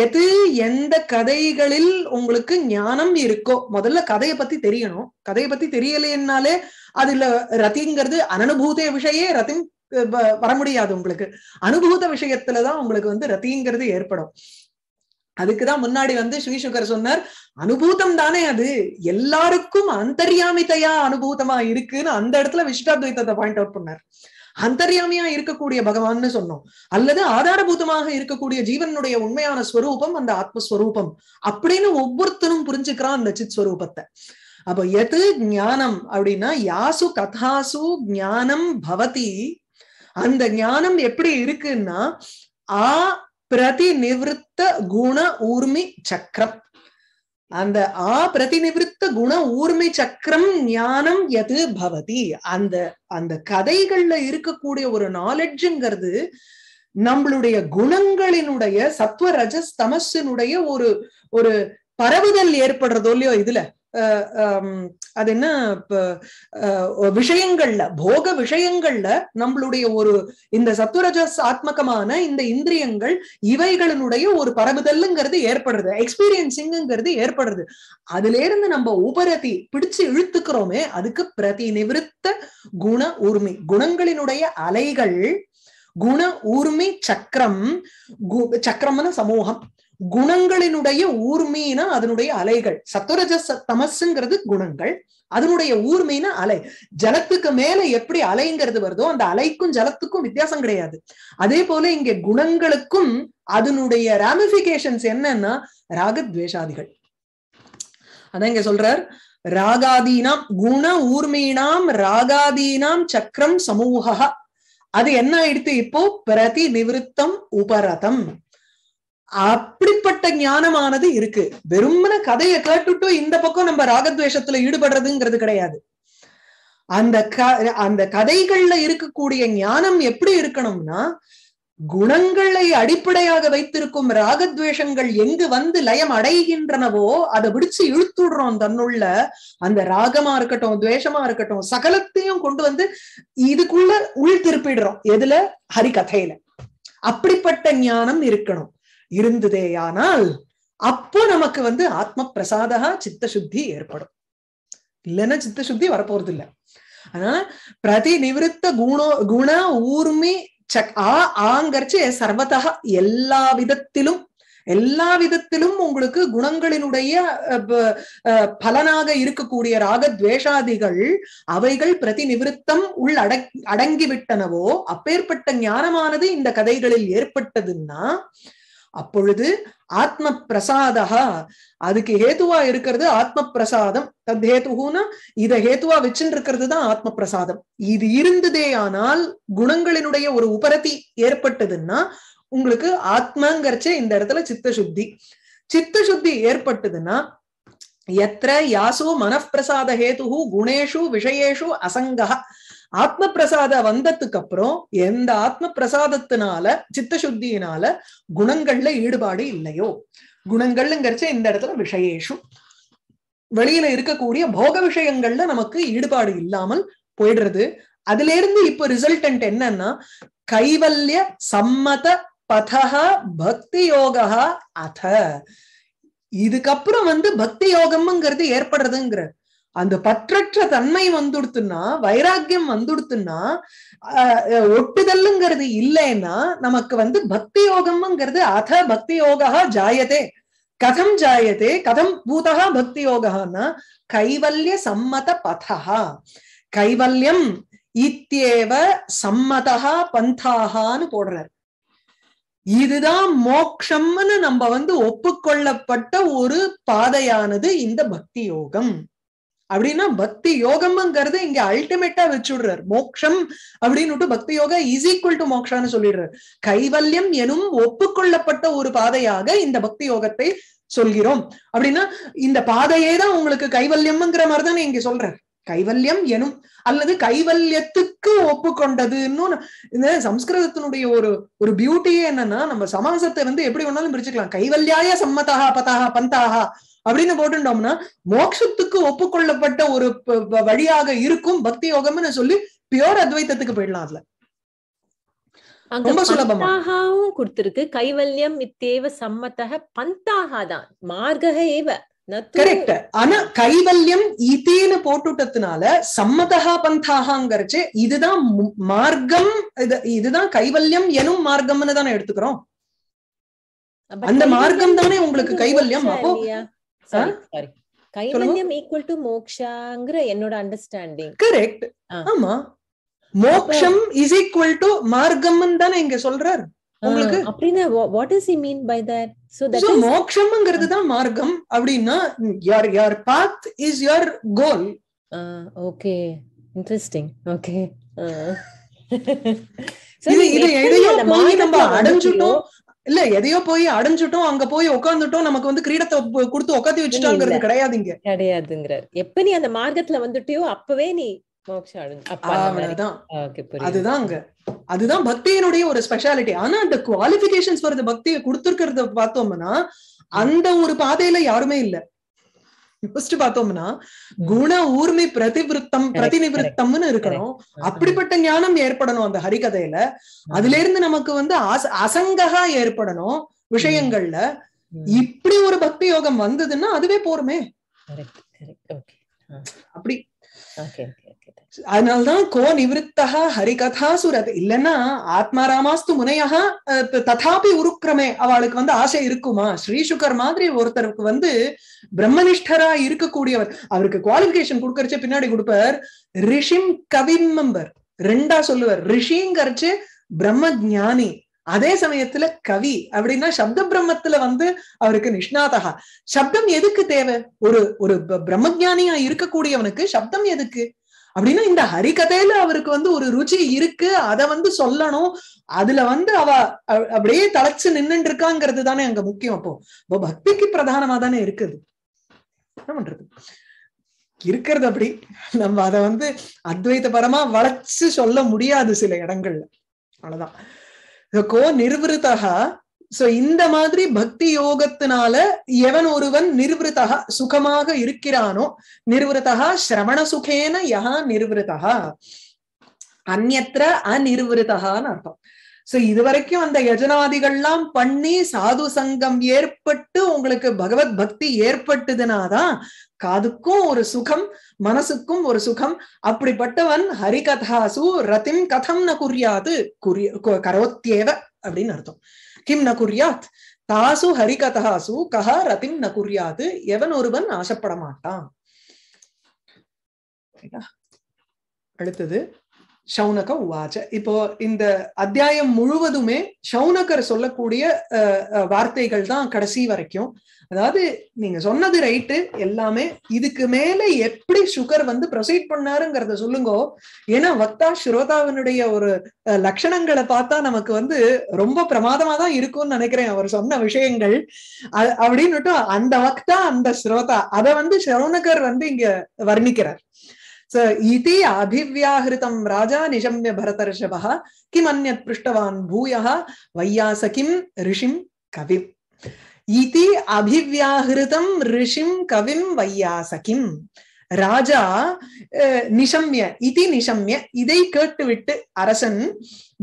எது எந்த கதைகளில் உங்களுக்கு ஞானம் இருக்கோ முதல்ல கதையை பத்தி தெரியணும் கதையை பத்தி தெரியலைன்னாலே அதுல ரத்திங்கிறது அனுபூத விஷயே ரத்தின் வர முடியாது உங்களுக்கு அனுபூத விஷயத்துலதான் உங்களுக்கு வந்து ரத்திங்கிறது ஏற்படும் அதுக்குதான் முன்னாடி வந்து ஸ்ரீசுகர் சொன்னார் அனுபூதம் தானே அது எல்லாருக்கும் அந்தர்யாமிதையா அனுபூதமா இருக்குன்னு அந்த இடத்துல விசிஷ்டாத்வைத்தத்தை பாயிண்ட் அவுட் பண்ணார் அந்தர்யாமியா இருக்கக்கூடிய பகவான்னு சொன்னோம் அல்லது ஆதாரபூதமாக இருக்கக்கூடிய ஜீவனுடைய உண்மையான ஸ்வரூபம் அந்த ஆத்மஸ்வரூபம் அப்படின்னு ஒவ்வொருத்தரும் புரிஞ்சுக்கிறான் அந்த சித் ஸ்வரூபத்தை அப்ப எது ஞானம் அப்படின்னா யாசு கதாசு ஞானம் பவதி அந்த ஞானம் எப்படி இருக்குன்னா ஆ பிரதிநிவத்த குண ஊர்மி சக்கரம் அந்த ஆ பிரதிநிவத்த குண ஊர்மி சக்கரம் ஞானம் எது பவதி அந்த அந்த கதைகள்ல இருக்கக்கூடிய ஒரு நாலெட்ஜுங்கிறது நம்மளுடைய குணங்களினுடைய சத்வ ரஜஸ் தமசினுடைய ஒரு ஒரு பரவுதல் ஏற்படுறதோ இல்லையோ இதுல அது என்ன விஷயங்கள்ல போக விஷயங்கள்ல நம்மளுடைய ஒரு இந்த சத்துரஜஸ் ஆத்மகமான இந்த இந்திரியங்கள் இவைகளினுடைய ஒரு பரவுதல்ங்கிறது ஏற்படுறது எக்ஸ்பீரியன்சிங்கிறது ஏற்படுறது அதுல இருந்து நம்ம உபரதி பிடிச்சு இழுத்துக்கிறோமே அதுக்கு பிரதி நிவிருத்த குண உரிமை குணங்களினுடைய அலைகள் குண ஊர்மி சக்கரம் சக்கரம்னு சமூகம் குணங்களினுடைய ஊர்மீனா அதனுடைய அலைகள் சத்துரஜ தமசுங்கிறது குணங்கள் அதனுடைய ஊர்மீனா அலை ஜலத்துக்கு மேல எப்படி அலைங்கிறது வருதோ அந்த அலைக்கும் ஜலத்துக்கும் வித்தியாசம் கிடையாது அதே போல இங்க குணங்களுக்கும் அதனுடைய ராமிபிகேஷன்ஸ் என்னன்னா ராகத்வேஷாதிகள் அதான் இங்க சொல்றார் ராகாதீனாம் குண ஊர்மீனாம் ராகாதீனாம் சக்கரம் சமூக அது என்ன ஆயிடுத்து இப்போ பிரதி நிவிருத்தம் உபரதம் அப்படிப்பட்ட ஞானமானது இருக்கு வெறுமன கதையை கேட்டுட்டு இந்த பக்கம் நம்ம ராகத்வேஷத்துல ஈடுபடுறதுங்கிறது கிடையாது அந்த க அந்த கதைகள்ல இருக்கக்கூடிய ஞானம் எப்படி இருக்கணும்னா குணங்களை அடிப்படையாக வைத்திருக்கும் ராகத்வேஷங்கள் எங்கு வந்து லயம் அடைகின்றனவோ அதை விடுச்சு இழுத்துடுறோம் தன்னுள்ள அந்த ராகமா இருக்கட்டும் துவேஷமா இருக்கட்டும் சகலத்தையும் கொண்டு வந்து இதுக்குள்ள உள் திருப்பிடுறோம் எதுல ஹரிகதையில அப்படிப்பட்ட ஞானம் இருக்கணும் இருந்ததேயானால் அப்போ நமக்கு வந்து ஆத்ம பிரசாதா சித்த சுத்தி ஏற்படும் இல்லைன்னா சித்த சுத்தி வரப்போறது இல்லை ஆனா பிரதி நிவிருத்த குணோ குண ஊர்மி சக் ஆ ஆங்கரிச்சு சர்வதா எல்லா விதத்திலும் எல்லா விதத்திலும் உங்களுக்கு குணங்களினுடைய பலனாக இருக்கக்கூடிய ராகத்வேஷாதிகள் துவேஷாதிகள் அவைகள் பிரதி நிவிருத்தம் உள் அடக் அடங்கிவிட்டனவோ அப்பேற்பட்ட ஞானமானது இந்த கதைகளில் ஏற்பட்டதுன்னா அப்பொழுது ஆத்ம பிரசாதா அதுக்கு ஹேத்துவா இருக்கிறது ஆத்ம பிரசாதம் தத் ஹேத்துகுனா இத ஹேத்துவா வச்சுட்டு இருக்கிறது தான் ஆத்ம பிரசாதம் இது இருந்ததே ஆனால் குணங்களினுடைய ஒரு உபரத்தி ஏற்பட்டதுன்னா உங்களுக்கு ஆத்மாங்கிறச்சே இந்த இடத்துல சித்த சுத்தி சித்த சுத்தி ஏற்பட்டதுன்னா எத்திர யாசோ மனப்பிரசாத ஹேத்து குணேஷு விஷயேஷு அசங்கா ஆத்ம பிரசாத வந்ததுக்கு அப்புறம் எந்த ஆத்ம பிரசாதத்தினால சித்த சுத்தியினால குணங்கள்ல ஈடுபாடு இல்லையோ குணங்கள்ங்கிறச்ச இந்த இடத்துல விஷயேஷும் வெளியில இருக்கக்கூடிய போக விஷயங்கள்ல நமக்கு ஈடுபாடு இல்லாமல் போயிடுறது அதுல இருந்து இப்போ ரிசல்டன்ட் என்னன்னா கைவல்ய சம்மத பதக பக்தி யோகா அத இதுக்கப்புறம் வந்து பக்தி யோகம்ங்கிறது ஏற்படுறதுங்கிறது அந்த பற்றற்ற தன்மை வந்துடுத்துன்னா வைராக்கியம் வந்துடுத்துன்னா ஒட்டுதல்லுங்கிறது இல்லைன்னா நமக்கு வந்து பக்தி யோகம்ங்கிறது அத பக்தி யோகா ஜாயதே கதம் ஜாயதே கதம் பூதகா பக்தி யோகான்னா கைவல்ய சம்மத பதா கைவல்யம் இத்தியேவ சம்மதா பந்தாகான்னு போடுறார் இதுதான் மோக்ஷம்னு நம்ம வந்து ஒப்புக்கொள்ளப்பட்ட ஒரு பாதையானது இந்த பக்தி யோகம் அப்படின்னா பக்தி யோகம்ங்கிறது இங்க அல்டிமேட்டா வச்சுடுறார் மோக்ஷம் அப்படின்னு bhakti yoga is equal to மோக்ஷான்னு சொல்லிடுறார் கைவல்யம் எனும் ஒப்புக்கொள்ளப்பட்ட ஒரு பாதையாக இந்த பக்தி யோகத்தை சொல்கிறோம் அப்படின்னா இந்த பாதையே தான் உங்களுக்கு கைவல்யம்ங்கிற மாதிரி தானே இங்க சொல்ற கைவல்யம் எனும் அல்லது கைவல்யத்துக்கு ஒப்புக்கொண்டதுன்னு இந்த சம்ஸ்கிருதத்தினுடைய ஒரு ஒரு பியூட்டியே என்னன்னா நம்ம சமாசத்தை வந்து எப்படி வேணாலும் பிரிச்சுக்கலாம் கைவல்யாய சம்மதாக பதாகா பந்தாகா அப்படின்னு போட்டுட்டோம்னா மோட்சத்துக்கு ஒப்புக்கொள்ளப்பட்ட ஒரு வழியாக இருக்கும் பக்தி யோகம்னு சொல்லி பியோர் அத்வைத்தத்துக்கு போயிடலாம் அதுல ரொம்ப சுலபமா கொடுத்திருக்கு கைவல்யம் இத்தேவ சம்மத்தக பந்தாக தான் மார்கக ஏவ கரெக்ட் ஆனா கைவல்யம் இதேன்னு போட்டுட்டதுனால சம்மதகா பந்தாகங்கிறச்சு இதுதான் மார்க்கம் இது இதுதான் கைவல்யம் எனும் மார்க்கம்னு தானே எடுத்துக்கிறோம் அந்த மார்க்கம் தானே உங்களுக்கு கைவல்யம் அப்போ சாரி கைவல்யம் ஈக்குவல் டு மோக்ஷாங்கிற என்னோட அண்டர்ஸ்டாண்டிங் கரெக்ட் ஆமா மோக்ஷம் இஸ் ஈக்குவல் டு மார்க்கம் தானே இங்க சொல்றார் ah, உங்களுக்கு அப்படின்னா what is I mean by that so that so மோக்ஷம்ங்கிறது தான் மார்க்கம் அப்படின்னா யார் யார் path is your goal okay interesting okay இது இது எதையோ போய் நம்ம அடைஞ்சிட்டோம் இல்ல எதையோ போய் அடைஞ்சிட்டோம் அங்க போய் உட்காந்துட்டோம் நமக்கு வந்து கிரீடத்தை கொடுத்து உட்காந்து வச்சுட்டோங்கிறது கிடையாதுங்க கிடையாதுங்கிறார் எப்ப நீ அந்த மார்க்கத்துல வந்துட்டியோ அப்பவே நீ அதுதான் அதுதான் பக்தியினுடைய ஒரு ஸ்பெஷாலிட்டி ஆனா அந்த பக்தியை கொடுத்துருக்கிறத பார்த்தோம்னா அந்த ஒரு பாதையில யாருமே இல்ல யோசிச்சு பார்த்தோம்னா குண ஊர்மை பிரதிவிருத்தம் பிரதிநிவிருத்தம்னு இருக்கணும் அப்படிப்பட்ட ஞானம் ஏற்படணும் அந்த ஹரிகதையில அதுல இருந்து நமக்கு வந்து அசங்ககா ஏற்படணும் விஷயங்கள்ல இப்படி ஒரு பக்தி யோகம் வந்ததுன்னா அதுவே போருமே அப்படி அதனால்தான் கோ நிவத்தா ஹரிகதா சுரத் இல்லைன்னா ஆத்மாராமாஸ்து முனையா ததாபி உருக்கிரமே அவளுக்கு வந்து ஆசை இருக்குமா ஸ்ரீசுகர் மாதிரி ஒருத்தருக்கு வந்து பிரம்மனிஷ்டரா இருக்கக்கூடியவர் அவருக்கு குவாலிபிகேஷன் கொடுக்கறச்சு பின்னாடி கொடுப்பார் ரிஷிம் கவிம்பர் மெம்பர் ரெண்டா சொல்லுவார் ரிஷிங்கிறச்சு பிரம்ம ஜானி அதே சமயத்துல கவி அப்படின்னா சப்த பிரம்மத்துல வந்து அவருக்கு நிஷ்ணாதகா சப்தம் எதுக்கு தேவை ஒரு ஒரு பிரம்மஜானியா இருக்கக்கூடியவனுக்கு சப்தம் எதுக்கு அப்படின்னா இந்த ஹரிகதையில அவருக்கு வந்து ஒரு ருச்சி இருக்கு அத வந்து சொல்லணும் அதுல வந்து அவ அப்படியே தலைச்சு நின்னுட்டு இருக்காங்கிறது தானே அங்க முக்கியம் அப்போ இப்போ பக்திக்கு பிரதானமா தானே இருக்குது என்ன பண்றது இருக்கிறது அப்படி நம்ம அதை வந்து அத்வைத்தபரமா வளைச்சு சொல்ல முடியாது சில இடங்கள்ல அவ்வளவுதான் கோ நிர்வதா சோ இந்த மாதிரி பக்தி யோகத்தினால எவன் ஒருவன் நிர்வதா சுகமாக இருக்கிறானோ நிர்வதா சிரவண சுகேன யஹா நிர்வதா அந்நத்திர அநிர்வதான்னு அர்த்தம் சோ இது வரைக்கும் அந்த யஜனாதிகள்லாம் பண்ணி சாது சங்கம் ஏற்பட்டு உங்களுக்கு பகவத் பக்தி ஏற்பட்டதுனாதான் காதுக்கும் ஒரு சுகம் மனசுக்கும் ஒரு சுகம் அப்படிப்பட்டவன் ஹரிகதாசு ரத்தின் கதம் ந குறியாது குறி கரோத்தியேவ அப்படின்னு அர்த்தம் கிம் ந குறியாத் தாசு ஹரிகதாசு கஹ ரதிம் ந குறியாது எவன் ஒருவன் ஆசைப்பட மாட்டான் அடுத்தது சவுனகம் உவாச்ச இப்போ இந்த அத்தியாயம் முழுவதுமே சவுனகர் சொல்லக்கூடிய வார்த்தைகள் தான் கடைசி வரைக்கும் அதாவது நீங்க சொன்னது ரைட்டு எல்லாமே இதுக்கு மேல எப்படி சுகர் வந்து ப்ரொசீட் பண்ணாருங்கிறத சொல்லுங்க ஏன்னா வக்தா ஸ்ரோதாவினுடைய ஒரு லட்சணங்களை பார்த்தா நமக்கு வந்து ரொம்ப பிரமாதமா தான் இருக்கும்னு நினைக்கிறேன் அவர் சொன்ன விஷயங்கள் அப்படின்னுட்டும் அந்த வக்தா அந்த ஸ்ரோதா அதை வந்து சவுனகர் வந்து இங்க வர்ணிக்கிறார் स इति अभिव्याहृतं राजा निशम्य भरतर्षभः किमन्यत् पृष्टवान् भूयः वैयासकिं ரிஷிம் கவிம் इति अभिव्याहृतं ऋषिं कविं வையாசகிம் ராஜா நிஷம்ய இதி நிஷம்ய இதை கேட்டுவிட்டு அரசன்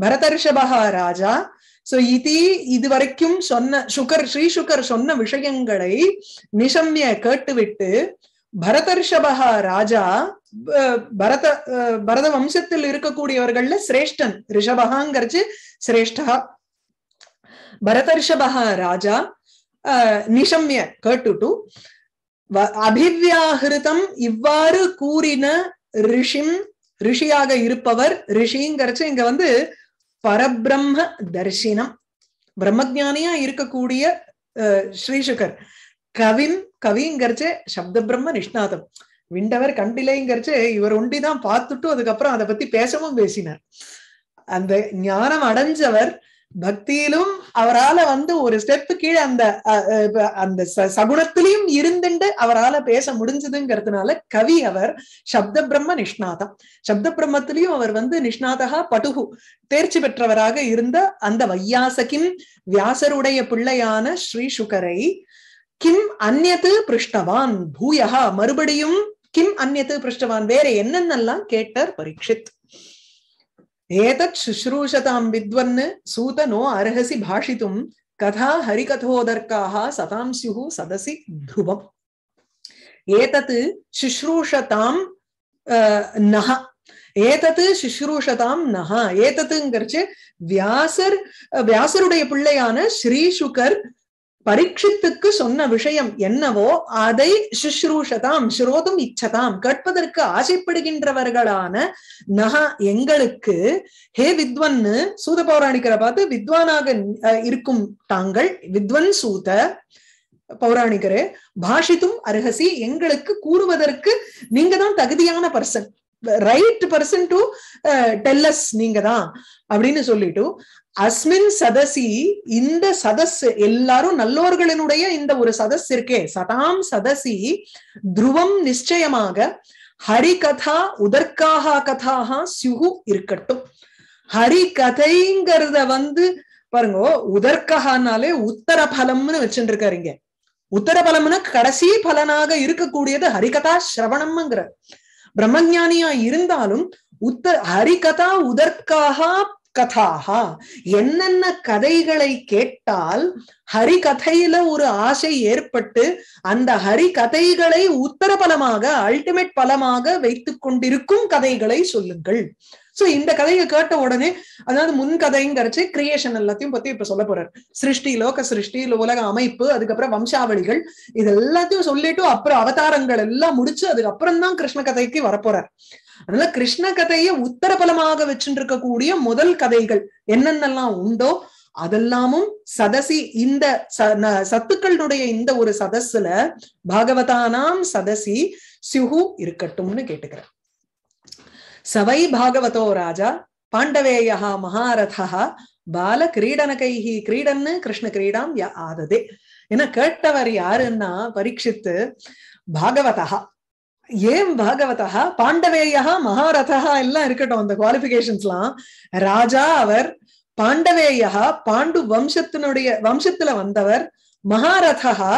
பரதர்ஷபா ராஜா சோ இதி இது வரைக்கும் சொன்ன சுகர் ஸ்ரீ சுகர் சொன்ன விஷயங்களை நிஷம்ய கேட்டுவிட்டு பரதர்ஷபா ராஜா பரத பரத வம்சத்தில் இருக்கக்கூடியவர்கள்ல சிரேஷ்டன் ரிஷபகாங்கிறது சிரேஷ்டா பரத ரிஷபகா ராஜா நிஷம்ய கேட்டுட்டு அபிவியாகிருதம் இவ்வாறு கூறின ரிஷிம் ரிஷியாக இருப்பவர் ரிஷிங்கிறச்சு இங்க வந்து பரபிரம்ம தரிசனம் பிரம்மஜானியா இருக்கக்கூடிய ஸ்ரீசுகர் கவின் கவிங்கிறச்சே சப்த பிரம்ம நிஷ்ணாதம் விண்டவர் கண்டிலைங்கிறச்சு இவர் ஒண்டிதான் பார்த்துட்டு அதுக்கப்புறம் அதை பத்தி பேசவும் பேசினார் அந்த ஞானம் அடைஞ்சவர் பக்தியிலும் அவரால வந்து ஒரு ஸ்டெப் கீழே அந்த அந்த சகுணத்திலையும் இருந்துட்டு அவரால பேச முடிஞ்சதுங்கிறதுனால கவி அவர் சப்த பிரம்ம நிஷ்ணாதம் சப்த பிரம்மத்திலையும் அவர் வந்து நிஷ்ணாதகா பட்டுகு தேர்ச்சி பெற்றவராக இருந்த அந்த வையாசகிம் வியாசருடைய பிள்ளையான ஸ்ரீ சுகரை கிம் அந்நத்து பிருஷ்டவான் பூயகா மறுபடியும் கிம் அந்நத்து பிருஷ்டவான் வேற என்னென்னலாம் கேட்டார் பரீட்சித் ஏதத் சுஷ்ரூஷதாம் வித்வன்னு சூத நோ அருகசி பாஷித்தும் கதா ஹரிகதோதர்க்காக சதாம் சியு சதசி துருவம் ஏதத்து சுஷ்ரூஷதாம் நக ஏதத்து சுஷ்ரூஷதாம் நக ஏதத்துங்கிறச்சு வியாசர் வியாசருடைய பிள்ளையான ஸ்ரீசுகர் பரீட்சித்துக்கு சொன்ன விஷயம் என்னவோ அதை சுஷ்ரூஷதாம் ஸ்ரோதும் இச்சதாம் கேட்பதற்கு ஆசைப்படுகின்றவர்களான நகா எங்களுக்கு ஹே வித்வன்னு சூத பௌராணிக்கரை பார்த்து வித்வானாக இருக்கும் தாங்கள் வித்வன் சூத பௌராணிகரே பாஷித்தும் அருகசி எங்களுக்கு கூறுவதற்கு நீங்க தான் தகுதியான person right person to tell us நீங்க தான் அப்படின்னு சொல்லிட்டு அஸ்மின் சதசி இந்த சதஸ் எல்லாரும் நல்லோர்களினுடைய இந்த ஒரு சதஸ் இருக்கே சதாம் சதசி துருவம் நிச்சயமாக ஹரி கதா உதற்காக கதாக சியுகு இருக்கட்டும் ஹரி கதைங்கிறத வந்து பாருங்க உதர்கஹானாலே உத்தர பலம்னு வச்சுட்டு இருக்காருங்க உத்தர பலம்னா கடைசி பலனாக இருக்கக்கூடியது ஹரிகதா சிரவணம்ங்கிறார் பிரம்மஞானியா இருந்தாலும் உத்த ஹரிகதா உதற்காக கதாகா என்னென்ன கதைகளை கேட்டால் ஹரிகதையில ஒரு ஆசை ஏற்பட்டு அந்த ஹரி கதைகளை உத்தர பலமாக அல்டிமேட் பலமாக வைத்துக் கொண்டிருக்கும் கதைகளை சொல்லுங்கள் சோ இந்த கதையை கேட்ட உடனே அதாவது முன் முன்கதைங்கிறச்சு கிரியேஷன் எல்லாத்தையும் பத்தி இப்ப சொல்ல போறாரு சிருஷ்டி லோக சிருஷ்டி உலக அமைப்பு அதுக்கப்புறம் வம்சாவளிகள் இது எல்லாத்தையும் சொல்லிட்டு அப்புறம் அவதாரங்கள் எல்லாம் முடிச்சு அதுக்கப்புறம் தான் கிருஷ்ண கதைக்கு வரப்போறார் அதனால கிருஷ்ண கதையை உத்தரபலமாக வச்சுட்டு இருக்கக்கூடிய முதல் கதைகள் என்னென்னலாம் உண்டோ அதெல்லாமும் சதசி இந்த சத்துக்களுடைய இந்த ஒரு சதஸ்ல பாகவதானாம் சதசி சிஹு இருக்கட்டும்னு கேட்டுக்கிறேன் சவை பாகவதோ ராஜா பாண்டவேயா மகாரதா பால கிரீடனகைஹி கிரீடன்னு கிருஷ்ண கிரீடாம் ஆததே என்ன கேட்டவர் யாருன்னா பரீட்சித்து பாகவதா ஏன் பாகவதா பாண்டவேயா மகாரதா எல்லாம் இருக்கட்டும் அந்த குவாலிபிகேஷன்ஸ்லாம் ராஜா அவர் பாண்டவேயா பாண்டு வம்சத்தினுடைய வம்சத்துல வந்தவர் மகாரதா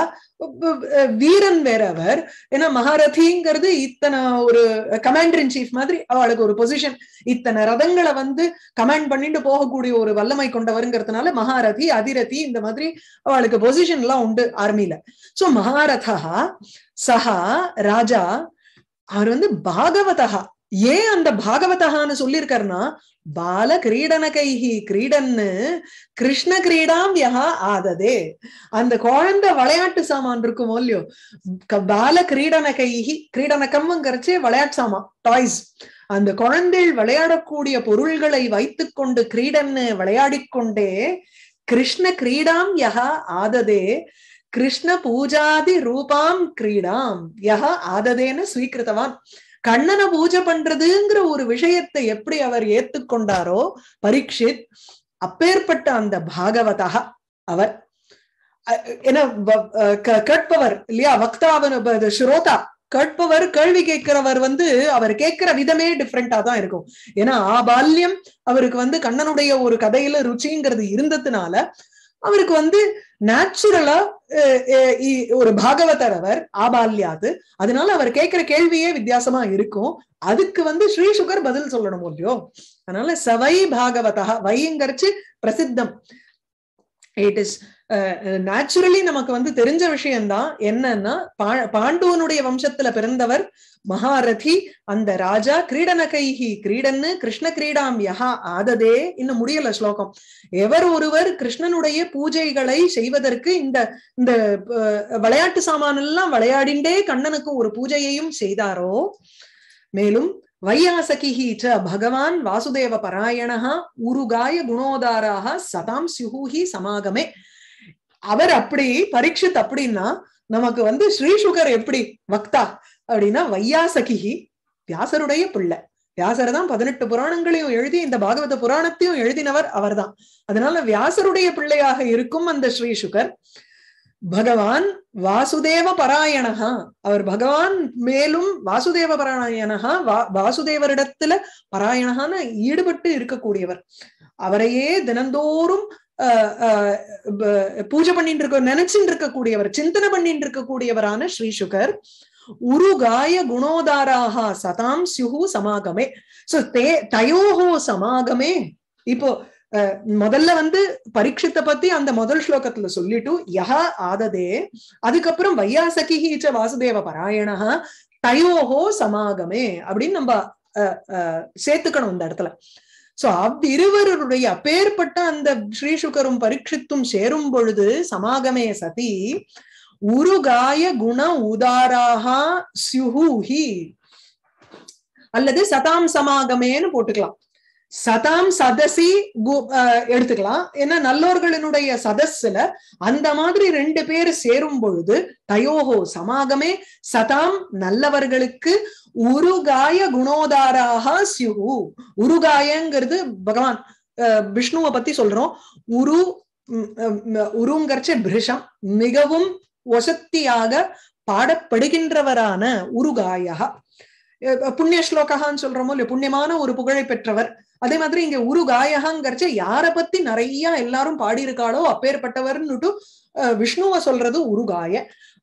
வீரன் வேற அவர் ஏன்னா மகாரதிங்கிறது இத்தனை ஒரு கமாண்டர் இன் சீஃப் மாதிரி அவளுக்கு ஒரு பொசிஷன் இத்தனை ரதங்களை வந்து கமாண்ட் பண்ணிட்டு போகக்கூடிய ஒரு வல்லமை கொண்டவருங்கிறதுனால மகாரதி அதிரதி இந்த மாதிரி அவளுக்கு பொசிஷன் எல்லாம் உண்டு ஆர்மியில சோ மகாரதா சஹா ராஜா அவர் வந்து பாகவதா ஏன் அந்த பாகவதஹான்னு சொல்லியிருக்கார்னா பால கிரீடன கைஹி கிரீடன்னு கிருஷ்ண கிரீடாம் யஹா ஆததே அந்த குழந்தை விளையாட்டு சாமான் இருக்குமோ இல்லையோ பால கிரீடன கைஹி கிரீடனக்கம்ங்கிறச்சே விளையாட்டு சாமான் டாய்ஸ் அந்த குழந்தை விளையாடக்கூடிய பொருள்களை கொண்டு கிரீடன்னு விளையாடிக்கொண்டே கிருஷ்ண கிரீடாம் யகா ஆததே கிருஷ்ண பூஜாதி ரூபாம் கிரீடாம் யகா ஆததேன்னு ஸ்வீகிருத்தவான் கண்ணனை பூஜை பண்றதுங்கிற ஒரு விஷயத்தை எப்படி அவர் ஏத்துக்கொண்டாரோ பரீட்சித் அப்பேற்பட்ட அந்த பாகவதா அவர் என்ன கேட்பவர் இல்லையா வக்தாவன் ஸ்ரோதா கேட்பவர் கேள்வி கேட்கிறவர் வந்து அவர் கேட்கிற விதமே டிஃப்ரெண்டா தான் இருக்கும் ஏன்னா ஆபால்யம் அவருக்கு வந்து கண்ணனுடைய ஒரு கதையில ருச்சிங்கிறது இருந்ததுனால அவருக்கு வந்து நேச்சுரலா ஒரு பாகவதர் அவர் ஆபால்யாது அதனால அவர் கேட்கிற கேள்வியே வித்தியாசமா இருக்கும் அதுக்கு வந்து ஸ்ரீ சுகர் பதில் சொல்லணும் இல்லையோ அதனால சவை பாகவதா வைங்கரிச்சு பிரசித்தம் இட் இஸ் நேச்சுரலி நமக்கு வந்து தெரிஞ்ச விஷயம்தான் என்னன்னா பா பாண்டுவனுடைய வம்சத்துல பிறந்தவர் மகாரதி அந்த ராஜா கிரீடன கைஹி கிரீடன்னு கிருஷ்ண கிரீடாம் யஹா ஆததே இன்னும் முடியல ஸ்லோகம் எவர் ஒருவர் கிருஷ்ணனுடைய பூஜைகளை செய்வதற்கு இந்த இந்த விளையாட்டு சாமான் எல்லாம் விளையாடிண்டே கண்ணனுக்கு ஒரு பூஜையையும் செய்தாரோ மேலும் வையாசகிஹி ச பகவான் வாசுதேவ பராயணா உருகாய குணோதாராக சதாம் சியூஹி சமாகமே அவர் அப்படி பரீட்சித் அப்படின்னா நமக்கு வந்து ஸ்ரீ சுகர் எப்படி வக்தா அப்படின்னா வையாசகி வியாசருடைய பிள்ளை வியாசர் தான் பதினெட்டு புராணங்களையும் எழுதி இந்த பாகவத புராணத்தையும் எழுதினவர் அவர்தான் அதனால வியாசருடைய பிள்ளையாக இருக்கும் அந்த ஸ்ரீ சுகர் பகவான் வாசுதேவ பராயணகா அவர் பகவான் மேலும் வாசுதேவ பராயணகா வா வாசுதேவரிடத்துல பராயணகான்னு ஈடுபட்டு இருக்கக்கூடியவர் அவரையே தினந்தோறும் பூஜை பண்ணிட்டு இருக்க நினைச்சுட்டு இருக்கக்கூடியவர் சிந்தனை பண்ணிட்டு இருக்கக்கூடியவரான ஸ்ரீ சுகர் உருகாய குணோதாராக சதாம் சுகு சமாகமே சோ தே தயோஹோ சமாகமே இப்போ முதல்ல வந்து பரீட்சத்தை பத்தி அந்த முதல் ஸ்லோகத்துல சொல்லிட்டு யஹ ஆததே அதுக்கப்புறம் வையாசகிஹீச்ச வாசுதேவ பராயணா தயோஹோ சமாகமே அப்படின்னு நம்ம சேர்த்துக்கணும் இந்த இடத்துல சோ இருவருடைய அப்பேற்பட்ட அந்த ஸ்ரீசுகரும் பரீட்சித்தும் சேரும் பொழுது சமாகமே சதி உருகாய குண உதாராக சியுஹி அல்லது சதாம் சமாகமேன்னு போட்டுக்கலாம் சதாம் சதசி எடுத்துக்கலாம் ஏன்னா நல்லோர்களினுடைய சதஸ்ல அந்த மாதிரி ரெண்டு பேர் சேரும் பொழுது தயோகோ சமாகமே சதாம் நல்லவர்களுக்கு உருகாய குணோதாராக சியுகு உருகாயங்கிறது பகவான் விஷ்ணுவை பத்தி சொல்றோம் உரு உருங்கர்ச்ச பிரிஷம் மிகவும் ஒசத்தியாக பாடப்படுகின்றவரான உருகாயா புண்ணிய ஸ்லோகான்னு சொல்றோமோ இல்ல புண்ணியமான ஒரு புகழை பெற்றவர் அதே மாதிரி இங்க உரு காயகாங்கிறச்ச யார பத்தி நிறைய எல்லாரும் பாடியிருக்காளோ அப்பேற்பட்டவர்னுட்டு விஷ்ணுவ சொல்றது உருகாய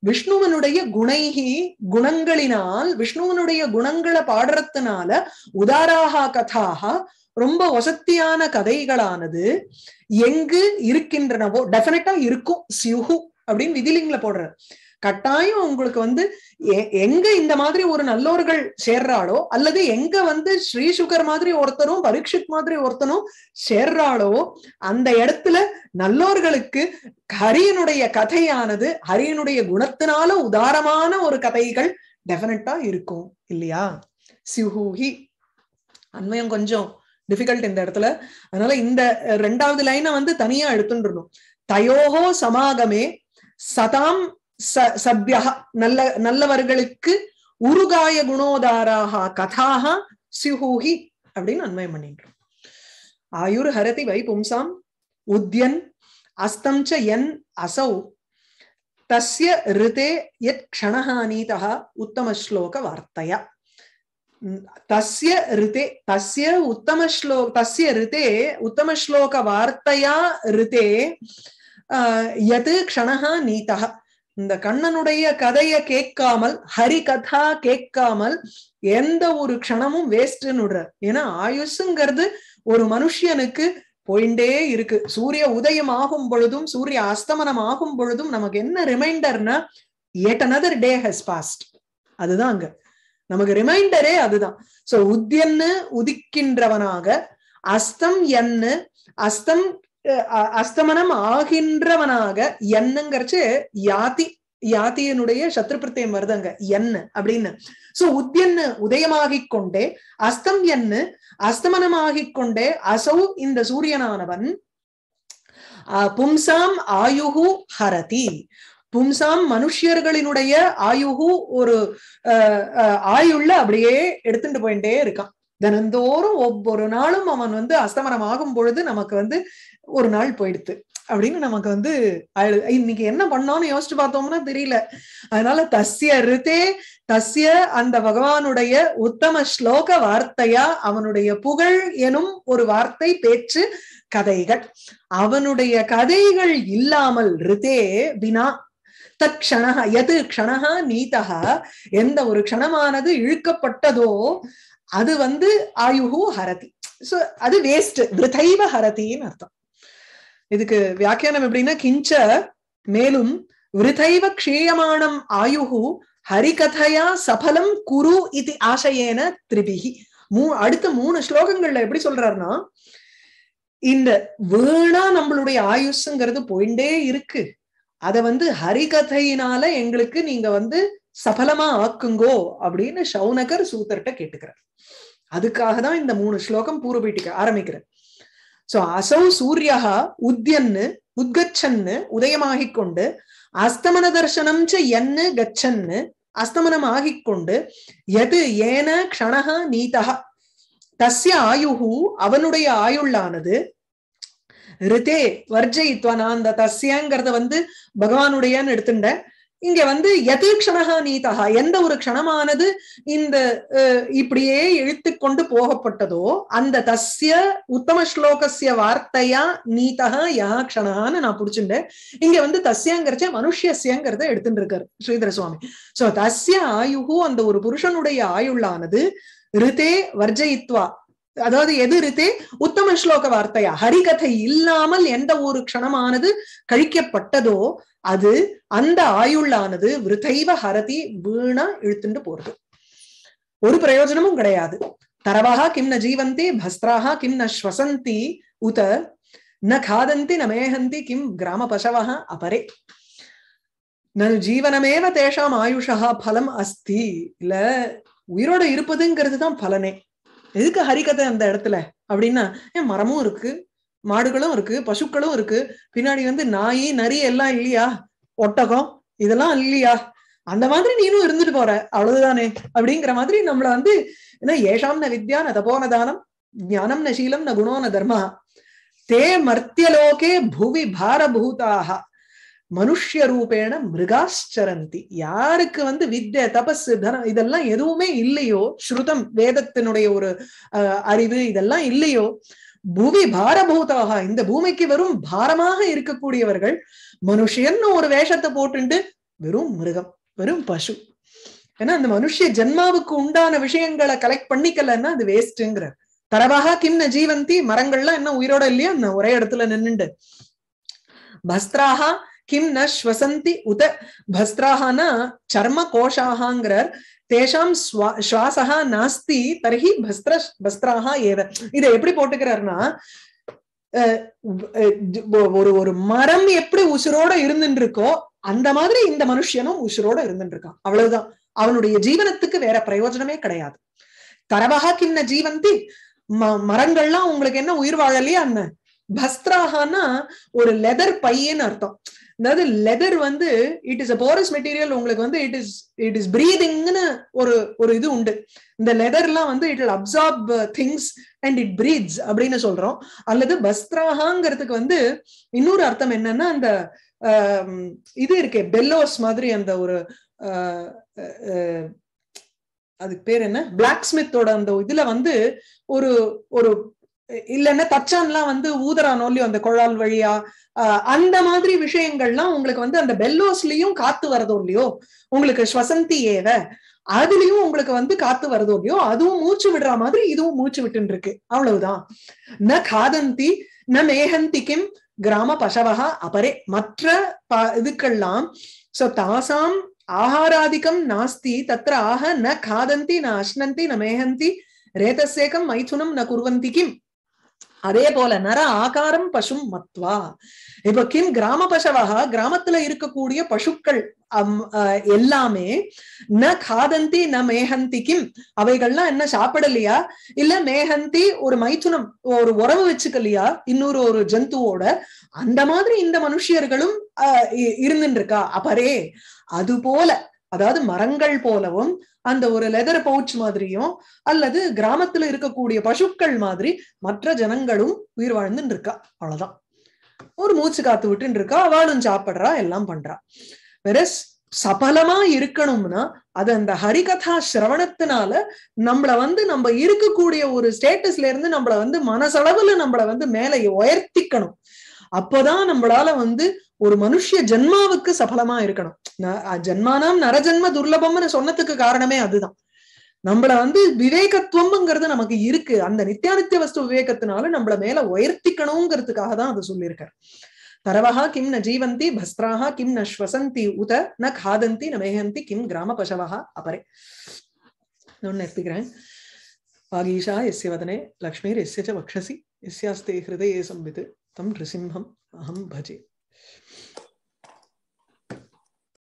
விஷ்ணுவனுடைய குணைகி குணங்களினால் விஷ்ணுவனுடைய குணங்களை பாடுறதுனால உதாராக கதாக ரொம்ப வசத்தியான கதைகளானது எங்கு இருக்கின்றனவோ டெபினட்டா இருக்கும் சியுகு அப்படின்னு விதிலிங்ல போடுறாரு கட்டாயம் உங்களுக்கு வந்து எங்க இந்த மாதிரி ஒரு நல்லோர்கள் சேர்றாளோ அல்லது எங்க வந்து ஸ்ரீ சுகர் மாதிரி ஒருத்தரும் பரீட்சித் மாதிரி ஒருத்தனும் சேர்றாளோ அந்த இடத்துல நல்லோர்களுக்கு ஹரியனுடைய கதையானது ஹரியனுடைய குணத்தினால உதாரமான ஒரு கதைகள் டெஃபினட்டா இருக்கும் இல்லையா சிஹூஹி அண்மையம் கொஞ்சம் டிஃபிகல்ட் இந்த இடத்துல அதனால இந்த ரெண்டாவது லைனை வந்து தனியா எடுத்துட்டு தயோகோ சமாகமே சதாம் சபியா நல்ல நல்லவர்களுக்கு உருகாய குணோதாராக கதாக சிஹூஹி அப்படின்னு அன்வயம் பண்ணின்றோம் ஆயுர் ஹரதி வை பும்சாம் உத்யன் அஸ்தம் ச என் அசௌ தஸ்ய ரிதே எத் க்ஷணஹானீதா உத்தம ஸ்லோக வார்த்தைய தஸ்ய ரிதே தஸ்ய உத்தம ஸ்லோ தஸ்ய ரிதே உத்தம ஸ்லோக வார்த்தையா ரிதே எது க்ஷணஹா நீதா இந்த கண்ணனுடைய கதைய கேட்காமல் ஹரி கதா கேட்காமல் எந்த ஒரு க்ஷணமும் வேஸ்ட்னு விடுறார் ஏன்னா ஆயுசுங்கிறது ஒரு மனுஷனுக்கு போயிண்டே இருக்கு சூரிய உதயம் ஆகும் பொழுதும் சூரிய அஸ்தமனம் ஆகும் பொழுதும் நமக்கு என்ன ரிமைண்டர்னா yet another day has passed அதுதான் அங்க நமக்கு ரிமைண்டரே அதுதான் சோ உத்யன்னு உதிக்கின்றவனாக அஸ்தம் என்ன அஸ்தம் அஸ்தமனம் ஆகின்றவனாக என்னங்கிறச்சு யாத்தி யாத்தியனுடைய சத்ரு பிரத்தியம் வருதுங்க என்ன அப்படின்னு சோ உத்தியன்னு உதயமாகிக் கொண்டே அஸ்தம் என்ன அஸ்தமனமாகிக் கொண்டே அசௌ இந்த சூரியனானவன் பும்சாம் ஆயுகு ஹரதி பும்சாம் மனுஷியர்களினுடைய ஆயுகு ஒரு அஹ் ஆயுள்ள அப்படியே எடுத்துட்டு போயிட்டே இருக்கான் தினந்தோறும் ஒவ்வொரு நாளும் அவன் வந்து அஸ்தமனம் ஆகும் பொழுது நமக்கு வந்து ஒரு நாள் போயிடுத்து அப்படின்னு நமக்கு வந்து இன்னைக்கு என்ன பண்ணோம்னு யோசிச்சு பார்த்தோம்னா தெரியல அதனால தஸ்ய ரித்தே தஸ்ய அந்த பகவானுடைய உத்தம ஸ்லோக வார்த்தையா அவனுடைய புகழ் எனும் ஒரு வார்த்தை பேச்சு கதைகள் அவனுடைய கதைகள் இல்லாமல் ரித்தே வினா தக்ஷணா எது க்ஷணா நீதகா எந்த ஒரு க்ஷணமானது இழுக்கப்பட்டதோ அது வந்து ஆயுகு ஹரதி சோ அது வேஸ்ட் விருதைவ ஹரதின்னு அர்த்தம் இதுக்கு வியாக்கியானம் எப்படின்னா கிஞ்ச மேலும் விருதைவ க்ஷீயமானம் ஆயுகு ஹரிகதையா சபலம் குரு இது ஆசையேன திரிபிகி மூ அடுத்த மூணு ஸ்லோகங்கள்ல எப்படி சொல்றாருன்னா இந்த வீணா நம்மளுடைய ஆயுஷுங்கிறது போயிட்டே இருக்கு அத வந்து ஹரிகதையினால எங்களுக்கு நீங்க வந்து சபலமா ஆக்குங்கோ அப்படின்னு சௌனகர் சூத்தர்கிட்ட கேட்டுக்கிறார் அதுக்காக தான் இந்த மூணு ஸ்லோகம் பூர்வீட்டுக்கு ஆரம்பிக்கிறேன் சோ அசௌ சூரியா உத்யன்னு உத்கச்சன்னு உதயமாகிக் கொண்டு அஸ்தமன தர்சனம் ச என்ன கச்சன்னு அஸ்தமனம் ஆகிக்கொண்டு எது ஏன கணக நீதா தஸ்ய ஆயுகு அவனுடைய ஆயுள்ளானது ரிதே வர்ஜயித்வ நான் அந்த தஸ்யங்கிறத வந்து பகவானுடையன்னு எடுத்துட்டேன் இங்க வந்து எது க்ஷணகா நீதா எந்த ஒரு க்ஷணமானது இந்த இப்படியே இழுத்து கொண்டு போகப்பட்டதோ அந்த தஸ்ய உத்தம ஸ்லோகசிய வார்த்தையா நீதா யா கஷணான்னு நான் புடிச்சுட்டேன் இங்க வந்து தஸ்யாங்கிறச்ச மனுஷியசியங்கிறத எடுத்துட்டு இருக்காரு ஸ்ரீதர சுவாமி சோ தஸ்ய ஆயுகு அந்த ஒரு புருஷனுடைய ஆயுள்ளானது ரிதே வர்ஜயித்வா அதாவது எது ரித்தே உத்தம ஸ்லோக வார்த்தையா ஹரிகதை இல்லாமல் எந்த ஒரு க்ஷணமானது கழிக்கப்பட்டதோ அது அந்த ஆயுள்ளானது விருதைவ ஹரதி வீணா இழுத்துண்டு போறது ஒரு பிரயோஜனமும் கிடையாது தரவாக கிம் ந ஜீவந்தி பஸ்திராக கிம் ந ஸ்வசந்தி உத ந காதந்தி ந மேகந்தி கிம் கிராம பசவா அபரே நல் ஜீவனமேவ தேஷாம் ஆயுஷா பலம் அஸ்தி இல்ல உயிரோட இருப்பதுங்கிறது தான் பலனே எதுக்கு ஹரிக்கதை அந்த இடத்துல அப்படின்னா ஏன் மரமும் இருக்கு மாடுகளும் இருக்கு பசுக்களும் இருக்கு பின்னாடி வந்து நாய் நரி எல்லாம் இல்லையா ஒட்டகம் இதெல்லாம் இல்லையா அந்த மாதிரி நீனும் இருந்துட்டு போற அவ்வளவுதானே அப்படிங்கிற மாதிரி நம்மள வந்து ஏன்னா ஏஷாம் ந வித்யா ந தபோன தானம் ஞானம் ந சீலம் ந குணோ ந தர்மா தே மர்த்தியலோகே புவி பாரபூதாக மனுஷ்ய ரூபேண மிருகாச்சரந்தி யாருக்கு வந்து வித்ய தபஸ் தனம் இதெல்லாம் எதுவுமே இல்லையோ ஸ்ருதம் வேதத்தினுடைய ஒரு அறிவு இதெல்லாம் இல்லையோ பூமி பாரபூதாக இந்த பூமிக்கு வெறும் பாரமாக இருக்கக்கூடியவர்கள் மனுஷன் ஒரு வேஷத்தை போட்டுண்டு வெறும் மிருகம் வெறும் பசு ஏன்னா அந்த மனுஷ ஜென்மாவுக்கு உண்டான விஷயங்களை கலெக்ட் பண்ணிக்கலன்னா அது வேஸ்ட்ங்கிற தரவாக கிம்ன ஜீவந்தி மரங்கள்லாம் என்ன உயிரோட இல்லையா என்ன ஒரே இடத்துல நின்னுண்டு பஸ்திராகா கிம் ந ஸ்வசந்தி உத பஸ்திராகனா சர்ம கோஷாகாங்கிறார் தேஷாம் சுவாசா நாஸ்தி தர்ஹி பஸ்திர பஸ்திராக ஏவ இதை எப்படி போட்டுக்கிறாருன்னா ஒரு ஒரு மரம் எப்படி உசுரோட இருந்துட்டு இருக்கோ அந்த மாதிரி இந்த மனுஷனும் உசுரோட இருந்துட்டு இருக்கான் அவ்வளவுதான் அவனுடைய ஜீவனத்துக்கு வேற பிரயோஜனமே கிடையாது தரவகா கிண்ண ஜீவந்தி மரங்கள்லாம் உங்களுக்கு என்ன உயிர் வாழலையா அண்ணன் பஸ்திராகனா ஒரு லெதர் பையன்னு அர்த்தம் அதாவது லெதர் வந்து it is a porous material உங்களுக்கு வந்து இட் இஸ் இட் இஸ் பிரீதிங்னு ஒரு ஒரு இது உண்டு இந்த லெதர்லாம் வந்து it will absorb things and it breathes அப்படின்னு சொல்றோம் அல்லது பஸ்திராகாங்கிறதுக்கு வந்து இன்னொரு அர்த்தம் என்னன்னா அந்த இது இருக்கே பெல்லோஸ் மாதிரி அந்த ஒரு அதுக்கு பேர் என்ன பிளாக் ஸ்மித்தோட அந்த இதுல வந்து ஒரு ஒரு இல்லைன்னா தச்சான்லாம் வந்து ஊதரான் ஒல்லி அந்த குழால் வழியா அந்த மாதிரி விஷயங்கள்லாம் உங்களுக்கு வந்து அந்த பெல்லோஸ்லயும் காத்து வரதோ இல்லையோ உங்களுக்கு ஸ்வசந்தி ஏவ அதுலயும் உங்களுக்கு வந்து காத்து வருதோ இல்லையோ அதுவும் மூச்சு விடுற மாதிரி இதுவும் மூச்சு விட்டு இருக்கு அவ்வளவுதான் ந காதந்தி ந மேகந்தி கிம் கிராம பசவகா அபரே மற்ற ப இதுக்கெல்லாம் சோ தாசாம் ஆஹாராதிக்கம் நாஸ்தி தத்திர ஆக ந காதந்தி ந அஷ்னந்தி ந மேகந்தி ரேதசேகம் மைதுனம் ந குர்வந்தி கிம் அதே போல நர ஆகாரம் பசும் மத்வா இப்ப கிம் கிராம பசவா கிராமத்துல இருக்கக்கூடிய பசுக்கள் எல்லாமே ந காதந்தி ந மேஹந்தி கிம் அவைகள்லாம் என்ன சாப்பிடலையா இல்ல மேகந்தி ஒரு மைதுனம் ஒரு உறவு வச்சுக்கலையா இன்னொரு ஒரு ஜந்துவோட அந்த மாதிரி இந்த மனுஷியர்களும் அஹ் இருக்கா அப்பரே அது போல அதாவது மரங்கள் போலவும் அந்த ஒரு லெதர் பவுச் மாதிரியும் அல்லது கிராமத்துல இருக்கக்கூடிய பசுக்கள் மாதிரி மற்ற ஜனங்களும் உயிர் வாழ்ந்துட்டு இருக்கா அவ்வளவுதான் ஒரு மூச்சு காத்து விட்டுன்னு இருக்கா அவளும் சாப்பிடுறா எல்லாம் பண்றா வேற சபலமா இருக்கணும்னா அது அந்த ஹரிகதா சிரவணத்தினால நம்மள வந்து நம்ம இருக்கக்கூடிய ஒரு ஸ்டேட்டஸ்ல இருந்து நம்மள வந்து மனசளவுல நம்மள வந்து மேல உயர்த்திக்கணும் அப்பதான் நம்மளால வந்து ஒரு மனுஷிய ஜென்மாவுக்கு சபலமா இருக்கணும் ஜென்மானாம் நரஜென்ம துர்லபம்னு சொன்னதுக்கு காரணமே அதுதான் நம்மள வந்து விவேகத்துவம்ங்கிறது நமக்கு இருக்கு அந்த நித்தியானித்திய வஸ்து விவேகத்தினால நம்மள மேல உயர்த்திக்கணுங்கிறதுக்காக தான் அதை சொல்லியிருக்காரு தரவஹா கிம் ந ஜீவந்தி பஸ்திராஹா கிம் ந ஸ்வசந்தி உத ந காதந்தி ந மேகந்தி கிம் கிராம பசவஹா அபரே ஒன்னு நிறுத்திக்கிறேன் வாகீஷா எஸ்ய வதனே லக்ஷ்மீர் எஸ்ய வக்ஷசி எஸ்யாஸ்தே ஹிருதயே சம்பித்து तम नृसिंहम् अहम भजे